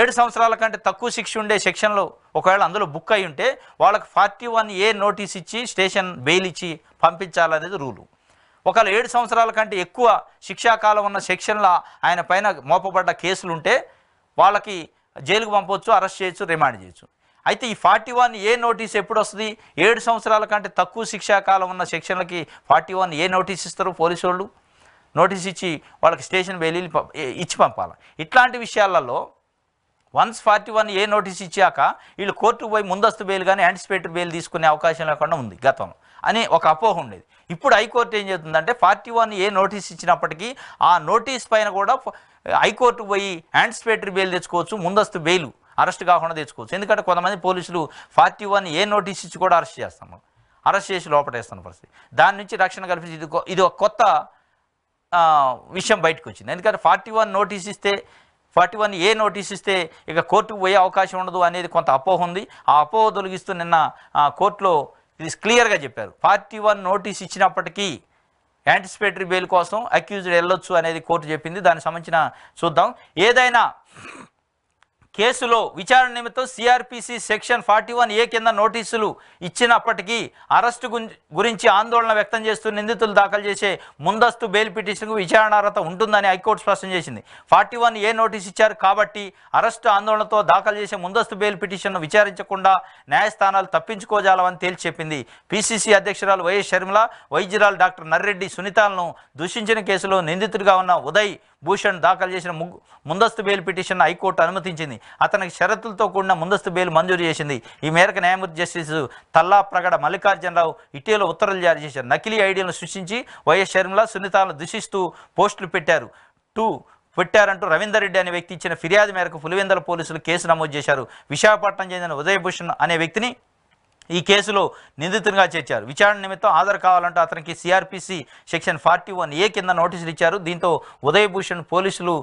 ఏడు సంవత్సరాల కంటే తక్కువ శిక్ష ఉండే సెక్షన్లో ఒకవేళ అందులో బుక్ అయి ఉంటే వాళ్ళకి ఫార్టీ వన్ ఏ నోటీస్ ఇచ్చి స్టేషన్ బెయిల్ ఇచ్చి పంపించాలనేది రూలు ఒకవేళ ఏడు సంవత్సరాల కంటే ఎక్కువ శిక్షాకాలం ఉన్న సెక్షన్లో ఆయన పైన మోపబడ్డ కేసులుంటే వాళ్ళకి జైలుకు పంపవచ్చు అరెస్ట్ చేయొచ్చు రిమాండ్ చేయొచ్చు అయితే ఈ ఫార్టీ వన్ ఏ నోటీస్ ఎప్పుడు వస్తుంది ఏడు సంవత్సరాల కంటే తక్కువ శిక్షాకాలం ఉన్న సెక్షన్లకి ఫార్టీ వన్ ఏ నోటీస్ ఇస్తారు పోలీసు వాళ్ళు నోటీస్ ఇచ్చి వాళ్ళకి స్టేషన్ వెళ్ళి ఇచ్చి పంపాలి ఇట్లాంటి విషయాలలో once forty one A notice ఇచ్చాక వీళ్ళు కోర్టుకు పోయి ముందస్తు బెయిల్ కానీ యాంటిసిపేటరీ బెయిల్ తీసుకునే అవకాశం లేకుండా ఉంది గతంలో అని ఒక అపోహ ఉండేది ఇప్పుడు హైకోర్టు ఏం చేస్తుందంటే ఫార్టీ వన్ ఏ నోటీస్ ఇచ్చినప్పటికీ ఆ నోటీస్ పైన కూడా హైకోర్టు పోయి యాంటిసిపేటరీ బెయిల్ తెచ్చుకోవచ్చు ముందస్తు బెయిలు అరెస్ట్ కాకుండా తెచ్చుకోవచ్చు ఎందుకంటే కొంతమంది పోలీసులు ఫార్టీ వన్ ఏ నోటీస్ ఇచ్చి కూడా అరెస్ట్ చేస్తాము అరెస్ట్ చేసి లోపటేస్తున్న పరిస్థితి దాని నుంచి రక్షణ కల్పించి ఇది ఇది ఒక కొత్త విషయం బయటకు వచ్చింది ఎందుకంటే ఫార్టీ వన్ నోటీస్ ఇస్తే ఫార్టీ వన్ ఏ నోటీస్ ఇస్తే ఇక కోర్టుకు పోయే అవకాశం ఉండదు అనేది కొంత అపోహ ఉంది ఆ అపోహ తొలగిస్తూ నిన్న కోర్టులో ఇది క్లియర్గా చెప్పారు ఫార్టీ వన్ నోటీస్ ఇచ్చినప్పటికీ యాంటిసిపేటరీ బెయిల్ కోసం అక్యూజ్డ్ వెళ్ళొచ్చు అనేది కోర్టు చెప్పింది దానికి సంబంధించిన చూద్దాం ఏదైనా కేసులో విచారణ నిమిత్తం CRPC section forty one A కింద నోటీసులు ఇచ్చినప్పటికీ అరెస్టు గురించి ఆందోళన వ్యక్తం చేస్తూ నిందితులు దాఖలు చేసే ముందస్తు బెయిల్ పిటిషన్కు విచారణ అర్హత ఉంటుందని హైకోర్టు స్పష్టం చేసింది ఫార్టీ వన్ ఏ నోటీస్ ఇచ్చారు కాబట్టి అరెస్టు ఆందోళనతో దాఖలు చేసే ముందస్తు బెయిల్ పిటిషన్ను విచారించకుండా న్యాయస్థానాలు తప్పించుకోజాలవని తేల్చి చెప్పింది పిసిసి అధ్యక్షురాలు వైఎస్ షర్మిల వైద్యురాలు డాక్టర్ నర్రెడ్డి సునీతాలను దూషించిన కేసులో నిందితుడిగా ఉన్న ఉదయ్ భూషణ్ దాఖలు చేసిన ముందస్తు బెయిల్ పిటిషన్ హైకోర్టు అనుమతించింది అతనికి షరతులతో కూడిన ముందస్తు బెయిల్ మంజూరు చేసింది ఈ మేరకు న్యాయమూర్తి జస్టిస్ తల్లా ప్రగడ మల్లికార్జునరావు ఇటీవల ఉత్తర్వులు జారీ చేశారు నకిలీ ఐడియాలను సృష్టించి వైఎస్ షర్మిల సున్నితాలను దూషిస్తూ పోస్టులు పెట్టారు టూ పెట్టారంటూ రవీందర్ రెడ్డి అనే వ్యక్తి ఇచ్చిన ఫిర్యాదు మేరకు పులివెందల పోలీసులు కేసు నమోదు చేశారు విశాఖపట్నం చెందిన ఉదయభూషణ్ అనే వ్యక్తిని ఈ కేసులో నిందితునిగా చేర్చారు విచారణ నిమిత్తం హాజరు కావాలంటూ అతనికి CRPC section forty one A కింద నోటీసులు ఇచ్చారు దీంతో ఉదయభూషణ్ పోలీసులు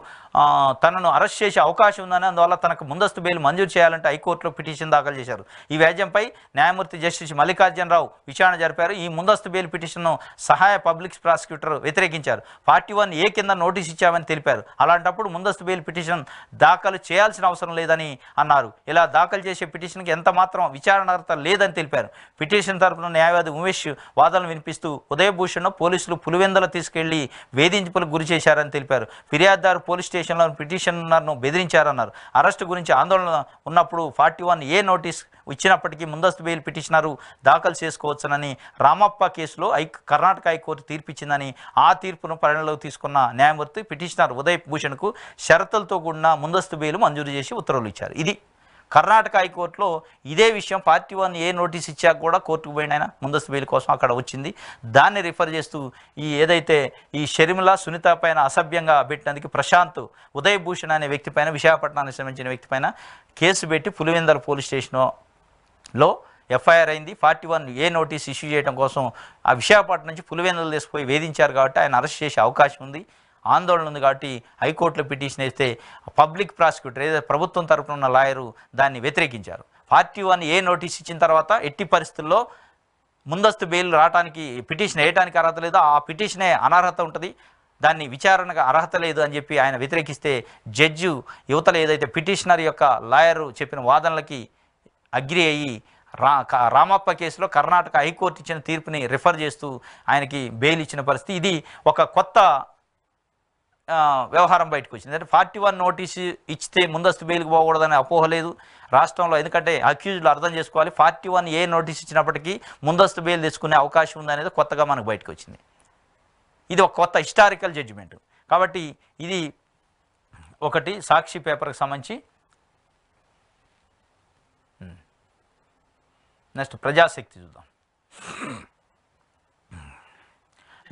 తనను అరెస్ట్ చేసే అవకాశం ఉందని అందువల్ల తనకు ముందస్తు బెయిల్ మంజూరు చేయాలంటే హైకోర్టులో పిటిషన్ దాఖలు చేశారు ఈ వ్యాజ్యంపై న్యాయమూర్తి జస్టిస్ మల్లికార్జునరావు విచారణ జరిపారు ఈ ముందస్తు బెయిల్ పిటిషన్ను సహాయ పబ్లిక్ ప్రాసిక్యూటర్ వ్యతిరేకించారు ఫార్టీ వన్ ఏ కింద నోటీస్ ఇచ్చామని తెలిపారు అలాంటప్పుడు ముందస్తు బెయిల్ పిటిషన్ దాఖలు చేయాల్సిన అవసరం లేదని అన్నారు ఇలా దాఖలు చేసే పిటిషన్కి ఎంత మాత్రం విచారణ అర్హత లేదని తెలిపారు పిటిషన్ తరపున న్యాయవాది ఉమేష్ వాదనలు వినిపిస్తూ ఉదయభూషణ్ పోలీసులు పులివెందల తీసుకెళ్లి వేధింపులకు గురి చేశారని తెలిపారు ఫిర్యాదుదారు పోలీస్ స్టేషన్లో పిటిషనర్ను బెదిరించారన్నారు అరెస్ట్ గురించి ఆందోళన ఉన్నప్పుడు ఫార్టీ వన్ ఏ నోటీస్ ఇచ్చినప్పటికీ ముందస్తు బెయిల్ పిటిషనరు దాఖలు చేసుకోవచ్చునని రామప్ప కేసులో హై కర్ణాటక హైకోర్టు తీర్పిచ్చిందని ఆ తీర్పును పరిగణలోకి తీసుకున్న న్యాయమూర్తి పిటిషనర్ ఉదయ్ భూషణ్కు షరతులతో కూడిన ముందస్తు బెయిల్ మంజూరు చేసి ఉత్తర్వులు ఇచ్చారు ఇది కర్ణాటక హైకోర్టులో ఇదే విషయం పార్టీ వన్ ఏ నోటీస్ ఇచ్చాక కూడా కోర్టుకు పోయిన ఆయన ముందస్తు బెయిల్ కోసం అక్కడ వచ్చింది దాన్ని రిఫర్ చేస్తూ ఈ ఏదైతే ఈ షర్మిల సునీత పైన అసభ్యంగా పెట్టినందుకు ప్రశాంత్ ఉదయ్ భూషణ్ అనే వ్యక్తి పైన విశాఖపట్నానికి సంబంధించిన వ్యక్తి పైన కేసు పెట్టి పులివెందల పోలీస్ స్టేషన్లో ఎఫ్ఐఆర్ అయింది forty one A notice issue చేయడం కోసం ఆ విశాఖపట్నం నుంచి పులివెందులు తీసుకుపోయి వేధించారు కాబట్టి ఆయన అరెస్ట్ చేసే అవకాశం ఉంది ఆందోళన ఉంది కాబట్టి హైకోర్టులో పిటిషన్ వేస్తే పబ్లిక్ ప్రాసిక్యూటర్ ఏదైతే ప్రభుత్వం తరపున ఉన్న లాయరు దాన్ని వ్యతిరేకించారు ఫార్టీ వన్ ఏ నోటీస్ ఇచ్చిన తర్వాత ఎట్టి పరిస్థితుల్లో ముందస్తు బెయిల్ రావడానికి పిటిషన్ వేయడానికి అర్హత లేదు ఆ పిటిషనే అనర్హత ఉంటుంది దాన్ని విచారణకు అర్హత లేదు అని చెప్పి ఆయన వ్యతిరేకిస్తే జడ్జు యువతలు ఏదైతే పిటిషనర్ యొక్క లాయరు చెప్పిన వాదనలకి అగ్రి అయ్యి రా రామప్ప కేసులో కర్ణాటక హైకోర్టు ఇచ్చిన తీర్పుని రిఫర్ చేస్తూ ఆయనకి బెయిల్ ఇచ్చిన పరిస్థితి ఇది ఒక కొత్త వ్యవహారం బయటకు వచ్చింది అంటే ఫార్టీ వన్ నోటీసు ఇచ్చితే ముందస్తు బెయిల్కి పోకూడదనే అపోహ లేదు రాష్ట్రంలో ఎందుకంటే అక్యూజ్లు అర్థం చేసుకోవాలి ఫార్టీ వన్ ఏ నోటీస్ ఇచ్చినప్పటికీ ముందస్తు బెయిల్ తెచ్చుకునే అవకాశం ఉందనేది కొత్తగా మనకు బయటకు వచ్చింది ఇది ఒక కొత్త హిస్టారికల్ జడ్జిమెంట్ కాబట్టి ఇది ఒకటి సాక్షి పేపర్కి సంబంధించి నెక్స్ట్ ప్రజాశక్తి చూద్దాం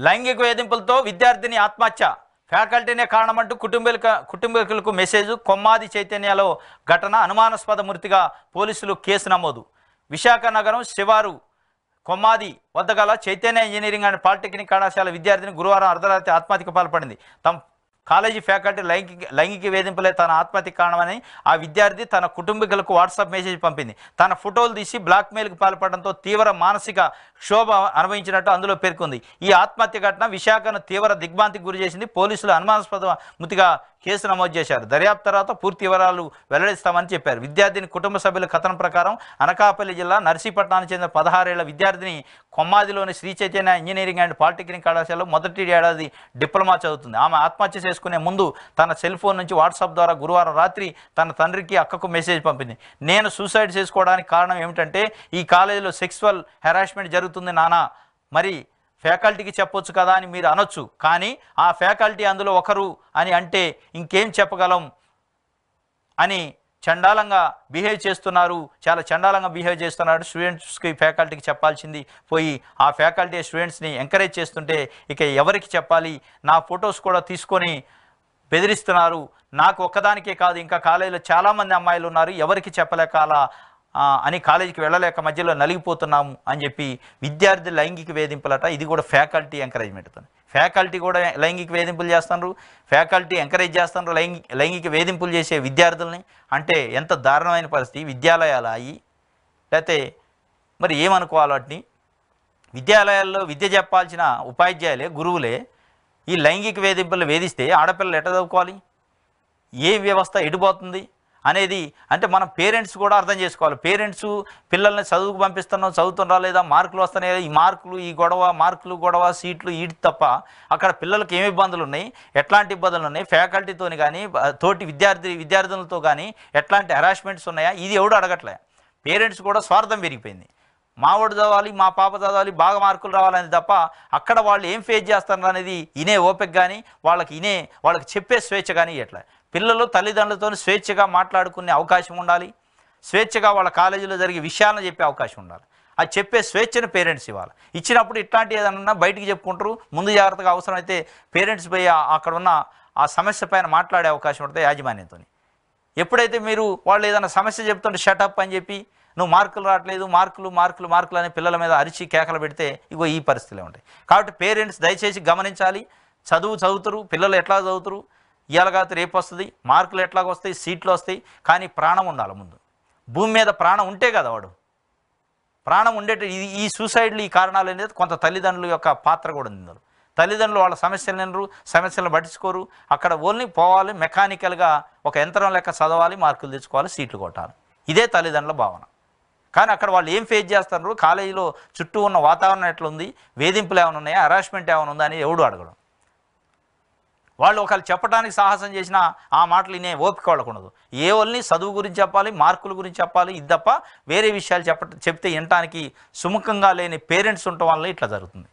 లైంగిక వేధింపులతో విద్యార్థిని ఆత్మహత్య ఫ్యాకల్టీనే కారణమంటూ కుటుంబీక కుటుంబీకులకు మెసేజ్ కొమ్మాది చైతన్యలో ఘటన అనుమానాస్పద మృతిగా పోలీసులు కేసు నమోదు విశాఖ నగరం శివారు కొమ్మాది వద్ద గల చైతన్య ఇంజనీరింగ్ అండ్ పాలిటెక్నిక్ కళాశాల విద్యార్థిని గురువారం అర్ధరాత్రి ఆత్మహత్యకు పాల్పడింది తమ కాలేజీ ఫ్యాకల్టీ లైంగిక లైంగిక వేధింపులే తన ఆత్మహత్య కారణమని ఆ విద్యార్థి తన కుటుంబీకులకు వాట్సాప్ మెసేజ్ పంపింది తన ఫోటోలు తీసి బ్లాక్మెయిల్కి పాల్పడడంతో తీవ్ర మానసిక క్షోభ అనుభవించినట్టు అందులో పేర్కొంది ఈ ఆత్మహత్య ఘటన విశాఖను తీవ్ర దిగ్భాంతికి గురి చేసింది పోలీసులు అనుమానాస్పద ముతిగా కేసు నమోదు చేశారు దర్యాప్తు తర్వాత పూర్తి వివరాలు వెల్లడిస్తామని చెప్పారు విద్యార్థిని కుటుంబ సభ్యుల కథనం ప్రకారం అనకాపల్లి జిల్లా నర్సీపట్నానికి చెందిన పదహారేళ్ల విద్యార్థిని కొమ్మాదిలోని Sri Chaitanya engineering and polytechnic కళాశాలలో మొదటి ఏడాది డిప్లొమా చదువుతుంది ఆమె ఆత్మహత్య చేసుకునే ముందు తన సెల్ ఫోన్ నుంచి వాట్సాప్ ద్వారా గురువారం రాత్రి తన తండ్రికి అక్కకు మెసేజ్ పంపింది నేను సూసైడ్ చేసుకోవడానికి కారణం ఏమిటంటే ఈ కాలేజీలో సెక్స్వల్ హెరాస్మెంట్ జరుగుతుంది నానా మరి ఫ్యాకల్టీకి చెప్పొచ్చు కదా అని మీరు అనొచ్చు కానీ ఆ ఫ్యాకల్టీ అందులో ఒకరు అని అంటే ఇంకేం చెప్పగలం అని చండాలంగా బిహేవ్ చేస్తున్నారు చాలా చండాలంగా బిహేవ్ చేస్తున్నారు స్టూడెంట్స్కి ఫ్యాకల్టీకి చెప్పాల్సింది పోయి ఆ ఫ్యాకల్టీ స్టూడెంట్స్ని ఎంకరేజ్ చేస్తుంటే ఇక ఎవరికి చెప్పాలి నా ఫొటోస్ కూడా తీసుకొని బెదిరిస్తున్నారు నాకు ఒక్కదానికే కాదు ఇంకా కాలేజీలో చాలామంది అమ్మాయిలు ఉన్నారు ఎవరికి చెప్పలేక అలా అని కాలేజీకి వెళ్ళలేక మధ్యలో నలిగిపోతున్నాము అని చెప్పి విద్యార్థి లైంగిక వేధింపులట ఇది కూడా ఫ్యాకల్టీ ఎంకరేజ్మెంట్తో ఫ్యాకల్టీ కూడా లైంగిక వేధింపులు చేస్తున్నారు ఫ్యాకల్టీ ఎంకరేజ్ చేస్తున్నారు లైంగి లైంగిక వేధింపులు చేసే విద్యార్థుల్ని అంటే ఎంత దారుణమైన పరిస్థితి విద్యాలయాలు అయ్యి లేకపోతే మరి ఏమనుకోవాలి వాటిని విద్యాలయాల్లో విద్య చెప్పాల్సిన ఉపాధ్యాయులే గురువులే ఈ లైంగిక వేధింపులు వేధిస్తే ఆడపిల్లలు ఎట్ట చదువుకోవాలి ఏ వ్యవస్థ ఎడిపోతుంది అనేది అంటే మనం పేరెంట్స్ కూడా అర్థం చేసుకోవాలి పేరెంట్స్ పిల్లల్ని చదువుకు పంపిస్తున్నాం చదువుతున్నారా లేదా మార్కులు వస్తున్నాయి ఈ మార్కులు ఈ గొడవ మార్కులు గొడవ సీట్లు వీటి తప్ప అక్కడ పిల్లలకి ఏమి ఇబ్బందులు ఉన్నాయి ఎట్లాంటి ఇబ్బందులు ఉన్నాయి ఫ్యాకల్టీతో కానీ తోటి విద్యార్థి విద్యార్థులతో కానీ ఎట్లాంటి హెరాస్మెంట్స్ ఉన్నాయా ఇది ఎవడు అడగట్లే పేరెంట్స్ కూడా స్వార్థం పెరిగిపోయింది మా వాడు చదవాలి మా పాప చదవాలి బాగా మార్కులు రావాలని తప్ప అక్కడ వాళ్ళు ఏం ఫేస్ చేస్తారు అనేది ఇనే ఓపిక కానీ వాళ్ళకి ఇనే వాళ్ళకి చెప్పే స్వేచ్ఛ కానీ ఎట్లా పిల్లలు తల్లిదండ్రులతో స్వేచ్ఛగా మాట్లాడుకునే అవకాశం ఉండాలి స్వేచ్ఛగా వాళ్ళ కాలేజీలో జరిగే విషయాలను చెప్పే అవకాశం ఉండాలి అది చెప్పే స్వేచ్ఛను పేరెంట్స్ ఇవ్వాలి ఇచ్చినప్పుడు ఇట్లాంటి ఏదన్నా బయటికి చెప్పుకుంటారు ముందు జాగ్రత్తగా అవసరమైతే పేరెంట్స్ పోయి అక్కడ ఉన్న ఆ సమస్య పైన మాట్లాడే అవకాశం ఉంటుంది యాజమాన్యంతో ఎప్పుడైతే మీరు వాళ్ళు ఏదైనా సమస్య చెప్తుంటే షటప్ అని చెప్పి నువ్వు మార్కులు రావట్లేదు మార్కులు మార్కులు మార్కులు అని పిల్లల మీద అరిచి కేకలు పెడితే ఇగో ఈ పరిస్థితులే ఉంటాయి కాబట్టి పేరెంట్స్ దయచేసి గమనించాలి చదువు చదువుతారు పిల్లలు ఎట్లా చదువుతారు ఇవాళ కాదు రేపు వస్తుంది మార్కులు ఎట్లాగో వస్తాయి సీట్లు వస్తాయి కానీ ప్రాణం ఉండాలి ముందు భూమి మీద ప్రాణం ఉంటే కదా వాడు ప్రాణం ఉండేట ఈ సూసైడ్లు ఈ కారణాలు అనేది కొంత తల్లిదండ్రుల యొక్క పాత్ర కూడా ఉంది తల్లిదండ్రులు వాళ్ళ సమస్యలు నినరు సమస్యలను పట్టించుకోరు అక్కడ ఓన్లీ పోవాలి మెకానికల్గా ఒక యంత్రం లెక్క చదవాలి మార్కులు తెచ్చుకోవాలి సీట్లు కొట్టాలి ఇదే తల్లిదండ్రుల భావన కానీ అక్కడ వాళ్ళు ఏం ఫేస్ చేస్తున్నారు కాలేజీలో చుట్టూ ఉన్న వాతావరణం ఎట్లుంది వేధింపులు ఏమైనా ఉన్నాయా హరాస్మెంట్ ఏమైనా ఉందా అని ఎవడు అడగడం వాళ్ళు ఒకళ్ళు చెప్పడానికి సాహసం చేసినా ఆ మాటలు నేను ఓపిక వాళ్ళకు ఏ వాళ్ళని చదువు గురించి చెప్పాలి మార్కుల గురించి చెప్పాలి ఇది తప్ప వేరే విషయాలు చెప్ప చెప్తే వినటానికి సుముఖంగా లేని పేరెంట్స్ ఉండటం వల్ల ఇట్లా జరుగుతుంది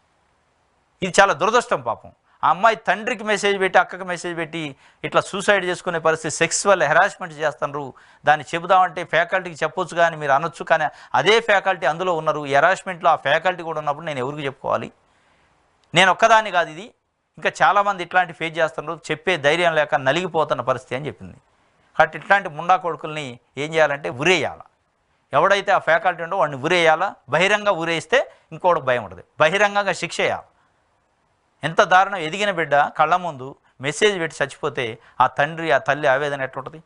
ఇది చాలా దురదృష్టం పాపం ఆ అమ్మాయి తండ్రికి మెసేజ్ పెట్టి అక్కకి మెసేజ్ పెట్టి ఇట్లా సూసైడ్ చేసుకునే పరిస్థితి సెక్స్వల్ హెరాస్మెంట్ చేస్తున్నారు దాన్ని చెబుదామంటే ఫ్యాకల్టీకి చెప్పొచ్చు కానీ మీరు అనొచ్చు కానీ అదే ఫ్యాకల్టీ అందులో ఉన్నారు హెరాస్మెంట్లో ఆ ఫ్యాకల్టీ కూడా ఉన్నప్పుడు నేను ఎవరికి చెప్పుకోవాలి నేను ఒక్కదాన్ని కాదు ఇది ఇంకా చాలామంది ఇట్లాంటి ఫేస్ చేస్తున్నారు చెప్పే ధైర్యం లేక నలిగిపోతున్న పరిస్థితి అని చెప్పింది కాబట్టి ఇట్లాంటి ముండా కొడుకుల్ని ఏం చేయాలంటే ఉరేయాల ఎవడైతే ఆ ఫ్యాకల్టీ ఉండో వాడిని ఉరేయాల బహిరంగ ఉరేస్తే ఇంకోటి భయం ఉండదు బహిరంగంగా శిక్ష వేయాలి ఎంత దారుణం ఎదిగిన బిడ్డ కళ్ళ ముందు మెసేజ్ పెట్టి చచ్చిపోతే ఆ తండ్రి ఆ తల్లి ఆవేదన ఎట్లుంటుంది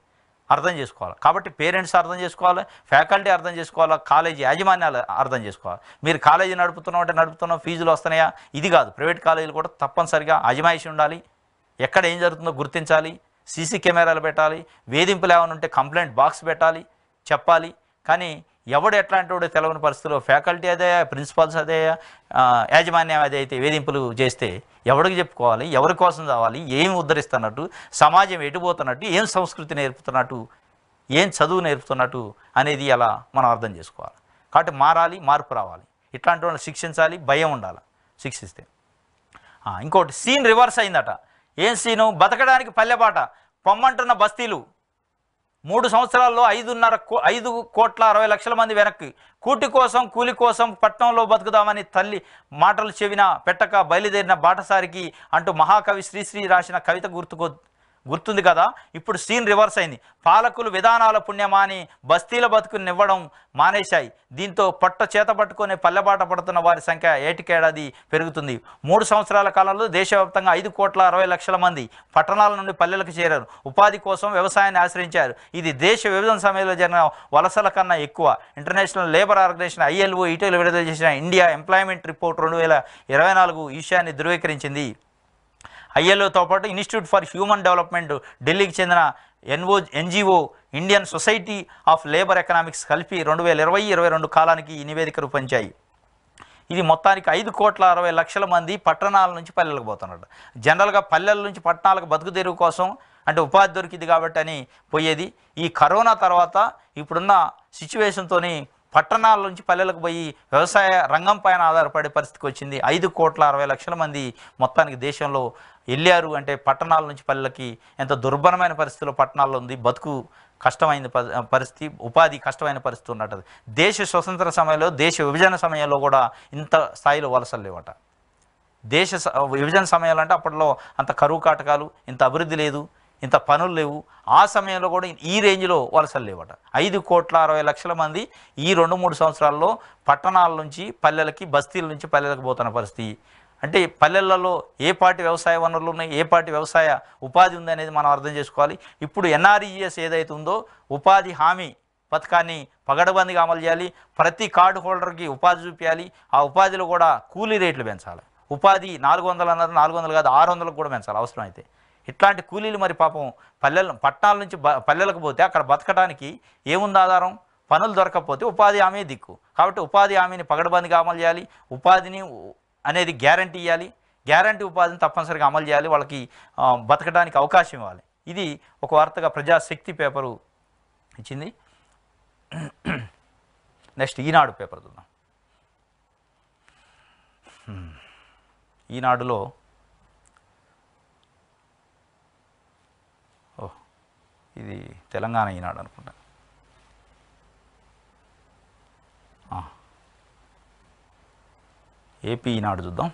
అర్థం చేసుకోవాలి కాబట్టి పేరెంట్స్ అర్థం చేసుకోవాలి ఫ్యాకల్టీ అర్థం చేసుకోవాలి కాలేజీ యాజమాన్యాలు అర్థం చేసుకోవాలి మీరు కాలేజీ నడుపుతున్నాం అంటే నడుపుతున్నాం ఫీజులు వస్తున్నాయా ఇది కాదు ప్రైవేట్ కాలేజీలు కూడా తప్పనిసరిగా అజమాయిషి ఉండాలి ఎక్కడ ఏం జరుగుతుందో గుర్తించాలి సీసీ కెమెరాలు పెట్టాలి వేధింపులు ఏమైనా ఉంటే కంప్లైంట్ బాక్స్ పెట్టాలి చెప్పాలి కానీ ఎవడు ఎట్లాంటి వాడు తెలవని పరిస్థితుల్లో ఫ్యాకల్టీ అదే ప్రిన్సిపాల్స్ అదే యాజమాన్యం అదే అయితే వేధింపులు చేస్తే ఎవరికి చెప్పుకోవాలి ఎవరి కోసం రావాలి ఏం ఉద్ధరిస్తున్నట్టు సమాజం ఎటుపోతున్నట్టు ఏం సంస్కృతి నేర్పుతున్నట్టు ఏం చదువు నేర్పుతున్నట్టు అనేది అలా మనం అర్థం చేసుకోవాలి కాబట్టి మారాలి మార్పు రావాలి ఇట్లాంటి వాళ్ళని శిక్షించాలి భయం ఉండాలి శిక్షిస్తే ఇంకోటి సీన్ రివర్స్ అయిందట ఏం సీను బతకడానికి పల్లెపాట పొమ్మంటున్న బస్తీలు మూడు సంవత్సరాల్లో ఐదున్నర ఐదు కోట్ల అరవై లక్షల మంది వెనక్కి కూటి కోసం కూలి కోసం పట్టణంలో బతుకుదామని తల్లి మాటలు చెవిన పెట్టక బయలుదేరిన బాటసారికి అంటూ మహాకవి శ్రీశ్రీ రాసిన కవిత గుర్తుకు గుర్తుంది కదా ఇప్పుడు సీన్ రివర్స్ అయింది పాలకులు విధానాల పుణ్యమా అని బస్తీల బతుకునివ్వడం మానేశాయి దీంతో పట్ట చేత పట్టుకునే పల్లెబాట పడుతున్న వారి సంఖ్య ఏటికేడాది పెరుగుతుంది మూడు సంవత్సరాల కాలంలో దేశవ్యాప్తంగా ఐదు కోట్ల అరవై లక్షల మంది పట్టణాల నుండి పల్లెలకు చేరారు ఉపాధి కోసం వ్యవసాయాన్ని ఆశ్రయించారు ఇది దేశ విభజన సమయంలో జరిగిన వలసల కన్నా ఎక్కువ ఇంటర్నేషనల్ లేబర్ ఆర్గనైజేషన్ ఐఎల్ఓ ఇటీవల విడుదల చేసిన ఇండియా ఎంప్లాయ్మెంట్ రిపోర్ట్ రెండు వేల ఇరవై నాలుగు విషయాన్ని ధృవీకరించింది ఐఎల్ఓతో పాటు ఇన్స్టిట్యూట్ ఫర్ హ్యూమన్ డెవలప్మెంట్ ఢిల్లీకి చెందిన ఎన్ఓ NGO Indian society of labour economics కలిపి రెండు వేల ఇరవై ఇరవై రెండు కాలానికి ఈ నివేదిక రూపొందాయి ఇది మొత్తానికి ఐదు కోట్ల అరవై లక్షల మంది పట్టణాల నుంచి పల్లెలకు పోతున్నారు జనరల్గా పల్లెల నుంచి పట్టణాలకు బతుకు తెరువు కోసం అంటే ఉపాధి దొరికింది కాబట్టి అని పోయేది ఈ కరోనా తర్వాత ఇప్పుడున్న సిచ్యువేషన్తో పట్టణాల నుంచి పల్లెలకు పోయి వ్యవసాయ రంగం పైన ఆధారపడే పరిస్థితికి వచ్చింది ఐదు కోట్ల అరవై లక్షల మంది మొత్తానికి దేశంలో వెళ్ళారు అంటే పట్టణాల నుంచి పల్లెలకి ఎంత దుర్భరమైన పరిస్థితిలో పట్టణాల్లో ఉంది బతుకు కష్టమైన పరిస్థితి ఉపాధి కష్టమైన పరిస్థితి ఉన్నట్టు దేశ స్వతంత్ర సమయంలో దేశ విభజన సమయంలో కూడా ఇంత స్థాయిలో వలసలు లేవట దేశ విభజన సమయంలో అంటే అప్పట్లో అంత కరువు కాటకాలు ఇంత అభివృద్ధి లేదు ఇంత పనులు లేవు ఆ సమయంలో కూడా ఈ రేంజ్లో వలసలు లేవట ఐదు కోట్ల అరవై లక్షల మంది ఈ రెండు మూడు సంవత్సరాల్లో పట్టణాల నుంచి పల్లెలకి బస్తీల నుంచి పల్లెలకు పోతున్న పరిస్థితి అంటే పల్లెలలో ఏ పాటి వ్యవసాయ వనరులు ఉన్నాయి ఏ పాటి వ్యవసాయ ఉపాధి ఉంది అనేది మనం అర్థం చేసుకోవాలి ఇప్పుడు ఎన్ఆర్ఈఎస్ ఏదైతే ఉందో ఉపాధి హామీ పథకాన్ని పగడబందిగా అమలు చేయాలి ప్రతి కార్డు హోల్డర్కి ఉపాధి చూపించాలి ఆ ఉపాధిలో కూడా కూలీ రేట్లు పెంచాలి ఉపాధి నాలుగు వందలు అన్నారు నాలుగు వందలు కాదు ఆరు వందలకు కూడా పెంచాలి అవసరం అయితే ఇట్లాంటి కూలీలు మరి పాపం పల్లెలు పట్టణాల నుంచి పల్లెలకు పోతే అక్కడ బతకడానికి ఏముంది ఆధారం పనులు దొరకకపోతే ఉపాధి హామీ దిక్కు కాబట్టి ఉపాధి హామీని పగడబందిగా అమలు చేయాలి ఉపాధిని అనేది గ్యారంటీ ఇవ్వాలి గ్యారంటీ ఉపాధిని తప్పనిసరిగా అమలు చేయాలి వాళ్ళకి బతకడానికి అవకాశం ఇవ్వాలి ఇది ఒక వార్తగా ప్రజాశక్తి పేపరు ఇచ్చింది నెక్స్ట్ ఈనాడు పేపర్ చూద్దాం ఈనాడులో ఇది తెలంగాణ ఈనాడు అనుకుంటాను ఏపీ ఈనాడు చూద్దాం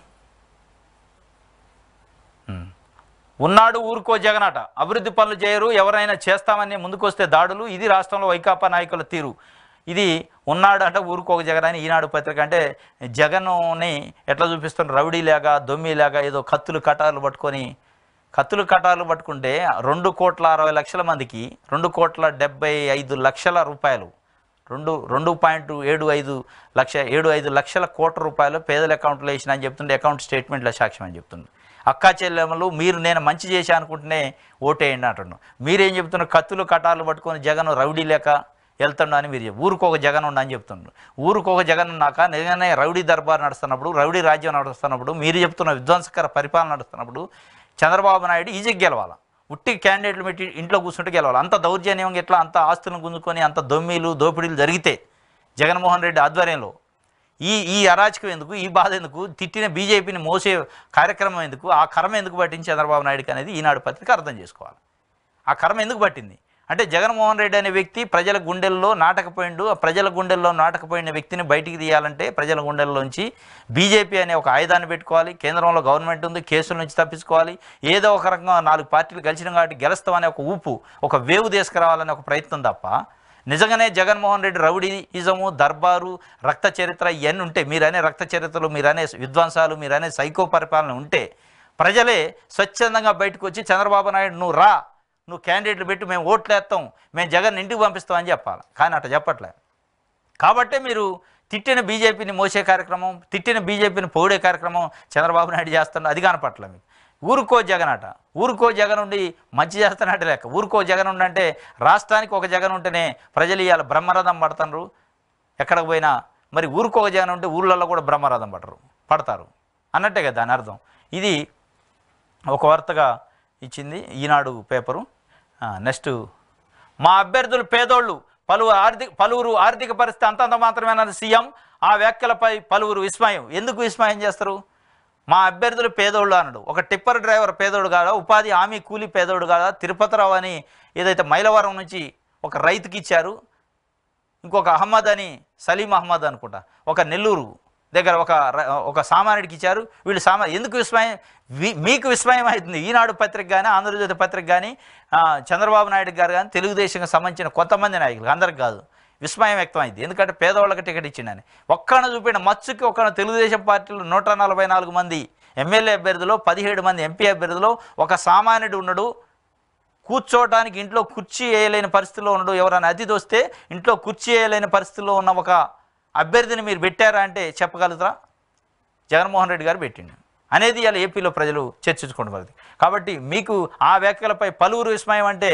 ఉన్నాడు ఊరుకో జగనాట అభివృద్ధి పనులు చేయరు ఎవరైనా చేస్తామని ముందుకొస్తే దాడులు ఇది రాష్ట్రంలో వైకాపా నాయకుల తీరు ఇది ఉన్నాడు అంటే ఊరుకోక జగన్ అని ఈనాడు పత్రిక అంటే జగన్ని ఎట్లా చూపిస్తున్న దొమ్మి దొమ్మిలాగా ఏదో కత్తులు కటాలు పట్టుకొని కత్తులు కటాలు పట్టుకుంటే రెండు కోట్ల అరవై లక్షల మందికి రెండు కోట్ల డెబ్బై ఐదు లక్షల రూపాయలు రెండు రెండు పాయింట్ ఏడు ఐదు లక్ష ఏడు ఐదు లక్షల కోట్ల రూపాయలు పేదల అకౌంట్లో వేసిన అని చెప్తుంది అకౌంట్ స్టేట్మెంట్ల సాక్ష్యం అని చెప్తుంది అక్కా చెల్లెమ్మలు మీరు నేను మంచి చేశాను అనుకుంటేనే ఓటేయండి అంటున్నాను మీరేం చెప్తున్నారు కత్తులు కటాలు పట్టుకొని జగన్ రౌడీ లేక వెళ్తాడు అని మీరు ఒక జగన్ ఉండని అని చెప్తుండ్రు ఒక జగన్ ఉన్నాక నిజంగానే రౌడీ దర్బార్ నడుస్తున్నప్పుడు రౌడీ రాజ్యం నడుస్తున్నప్పుడు మీరు చెప్తున్న విధ్వంసకర పరిపాలన నడుస్తున్నప్పుడు చంద్రబాబు నాయుడు ఈజీ గెలవాలా ఉట్టి క్యాండిడేట్లు పెట్టి ఇంట్లో కూర్చుంటే గెలవాలి అంత దౌర్జన్యం ఎట్లా అంత ఆస్తులను గుంజుకొని అంత దొమ్మీలు దోపిడీలు జరిగితే జగన్మోహన్ రెడ్డి ఆధ్వర్యంలో ఈ ఈ అరాచకం ఎందుకు ఈ బాధ ఎందుకు తిట్టిన బీజేపీని మోసే కార్యక్రమం ఎందుకు ఆ కర్మ ఎందుకు పట్టింది చంద్రబాబు నాయుడుకి అనేది ఈనాడు పత్రిక అర్థం చేసుకోవాలి ఆ కర్మ ఎందుకు పట్టింది అంటే జగన్మోహన్ రెడ్డి అనే వ్యక్తి ప్రజల గుండెల్లో నాటకపోయిండు ఆ ప్రజల గుండెల్లో నాటకపోయిన వ్యక్తిని బయటికి తీయాలంటే ప్రజల గుండెల్లోంచి బీజేపీ అనే ఒక ఆయుధాన్ని పెట్టుకోవాలి కేంద్రంలో గవర్నమెంట్ ఉంది కేసుల నుంచి తప్పించుకోవాలి ఏదో ఒక రకంగా నాలుగు పార్టీలు గెలిచిన కాబట్టి గెలుస్తామనే ఒక ఊపు ఒక వేవు తీసుకురావాలనే ఒక ప్రయత్నం తప్ప నిజంగానే జగన్మోహన్ రెడ్డి రౌడీయిజము దర్బారు రక్త చరిత్ర ఇవన్నీ ఉంటే మీరనే రక్త చరిత్రలు మీరనే విధ్వంసాలు మీరనే సైకో పరిపాలన ఉంటే ప్రజలే స్వచ్ఛందంగా బయటకు వచ్చి చంద్రబాబు నాయుడు నువ్వు రా నువ్వు క్యాండిడేట్లు పెట్టి మేము ఓట్లేస్తాం మేము జగన్ ఇంటికి పంపిస్తాం అని చెప్పాలి కానీ అట్లా చెప్పట్లే కాబట్టే మీరు తిట్టిన బీజేపీని మోసే కార్యక్రమం తిట్టిన బీజేపీని పొగిడే కార్యక్రమం చంద్రబాబు నాయుడు చేస్తున్న అది కనపట్లే మీకు ఊరుకో జగన్ అట ఊరుకో జగన్ ఉండి మంచి చేస్తున్నట్టు లెక్క ఊరుకో జగన్ ఉండంటే రాష్ట్రానికి ఒక జగన్ ఉంటేనే ప్రజలు ఇవాళ బ్రహ్మరథం పడతారు ఎక్కడికి పోయినా మరి ఊరుకో ఒక జగన్ ఉంటే ఊళ్ళల్లో కూడా బ్రహ్మరథం పడరు పడతారు అన్నట్టే కదా దాని అర్థం ఇది ఒక వార్తగా ఇచ్చింది ఈనాడు పేపరు నెక్స్ట్ మా అభ్యర్థులు పేదోళ్ళు పలువురు ఆర్థిక పలువురు ఆర్థిక పరిస్థితి అంతంత మాత్రమేనని సీఎం ఆ వ్యాఖ్యలపై పలువురు విస్మయం ఎందుకు విస్మయం చేస్తారు మా అభ్యర్థులు పేదోళ్ళు అనడు ఒక టిప్పర్ డ్రైవర్ పేదోడు కాదా ఉపాధి హామీ కూలీ పేదోడు కాదా తిరుపతిరావు అని ఏదైతే మైలవరం నుంచి ఒక రైతుకి ఇచ్చారు ఇంకొక అహ్మద్ అని సలీం అహ్మద్ అనుకుంటా ఒక నెల్లూరు దగ్గర ఒక ఒక సామాన్యుడికి ఇచ్చారు వీళ్ళు సామా ఎందుకు విస్మయం మీకు విస్మయం అవుతుంది ఈనాడు పత్రిక కానీ ఆంధ్రజ్యోతి పత్రిక కానీ చంద్రబాబు నాయుడు గారు కానీ తెలుగుదేశంకి సంబంధించిన కొంతమంది నాయకులు అందరికి కాదు విస్మయం వ్యక్తమైంది ఎందుకంటే పేదవాళ్ళకి టికెట్ ఇచ్చిండని ఒక్కన చూపిన మత్స్సుకి ఒక్కన తెలుగుదేశం పార్టీలో నూట నలభై నాలుగు మంది ఎమ్మెల్యే అభ్యర్థిలో పదిహేడు మంది ఎంపీ అభ్యర్థిలో ఒక సామాన్యుడు ఉన్నాడు కూర్చోవడానికి ఇంట్లో కుర్చీ వేయలేని పరిస్థితిలో ఉన్నాడు ఎవరైనా అతిథి వస్తే ఇంట్లో కుర్చీ వేయలేని పరిస్థితిలో ఉన్న ఒక అభ్యర్థిని మీరు పెట్టారా అంటే చెప్పగలుగుతారా జగన్మోహన్ రెడ్డి గారు పెట్టిండు అనేది ఇలా ఏపీలో ప్రజలు చర్చించుకోవడం కాబట్టి మీకు ఆ వ్యాఖ్యలపై పలువురు విస్మయం అంటే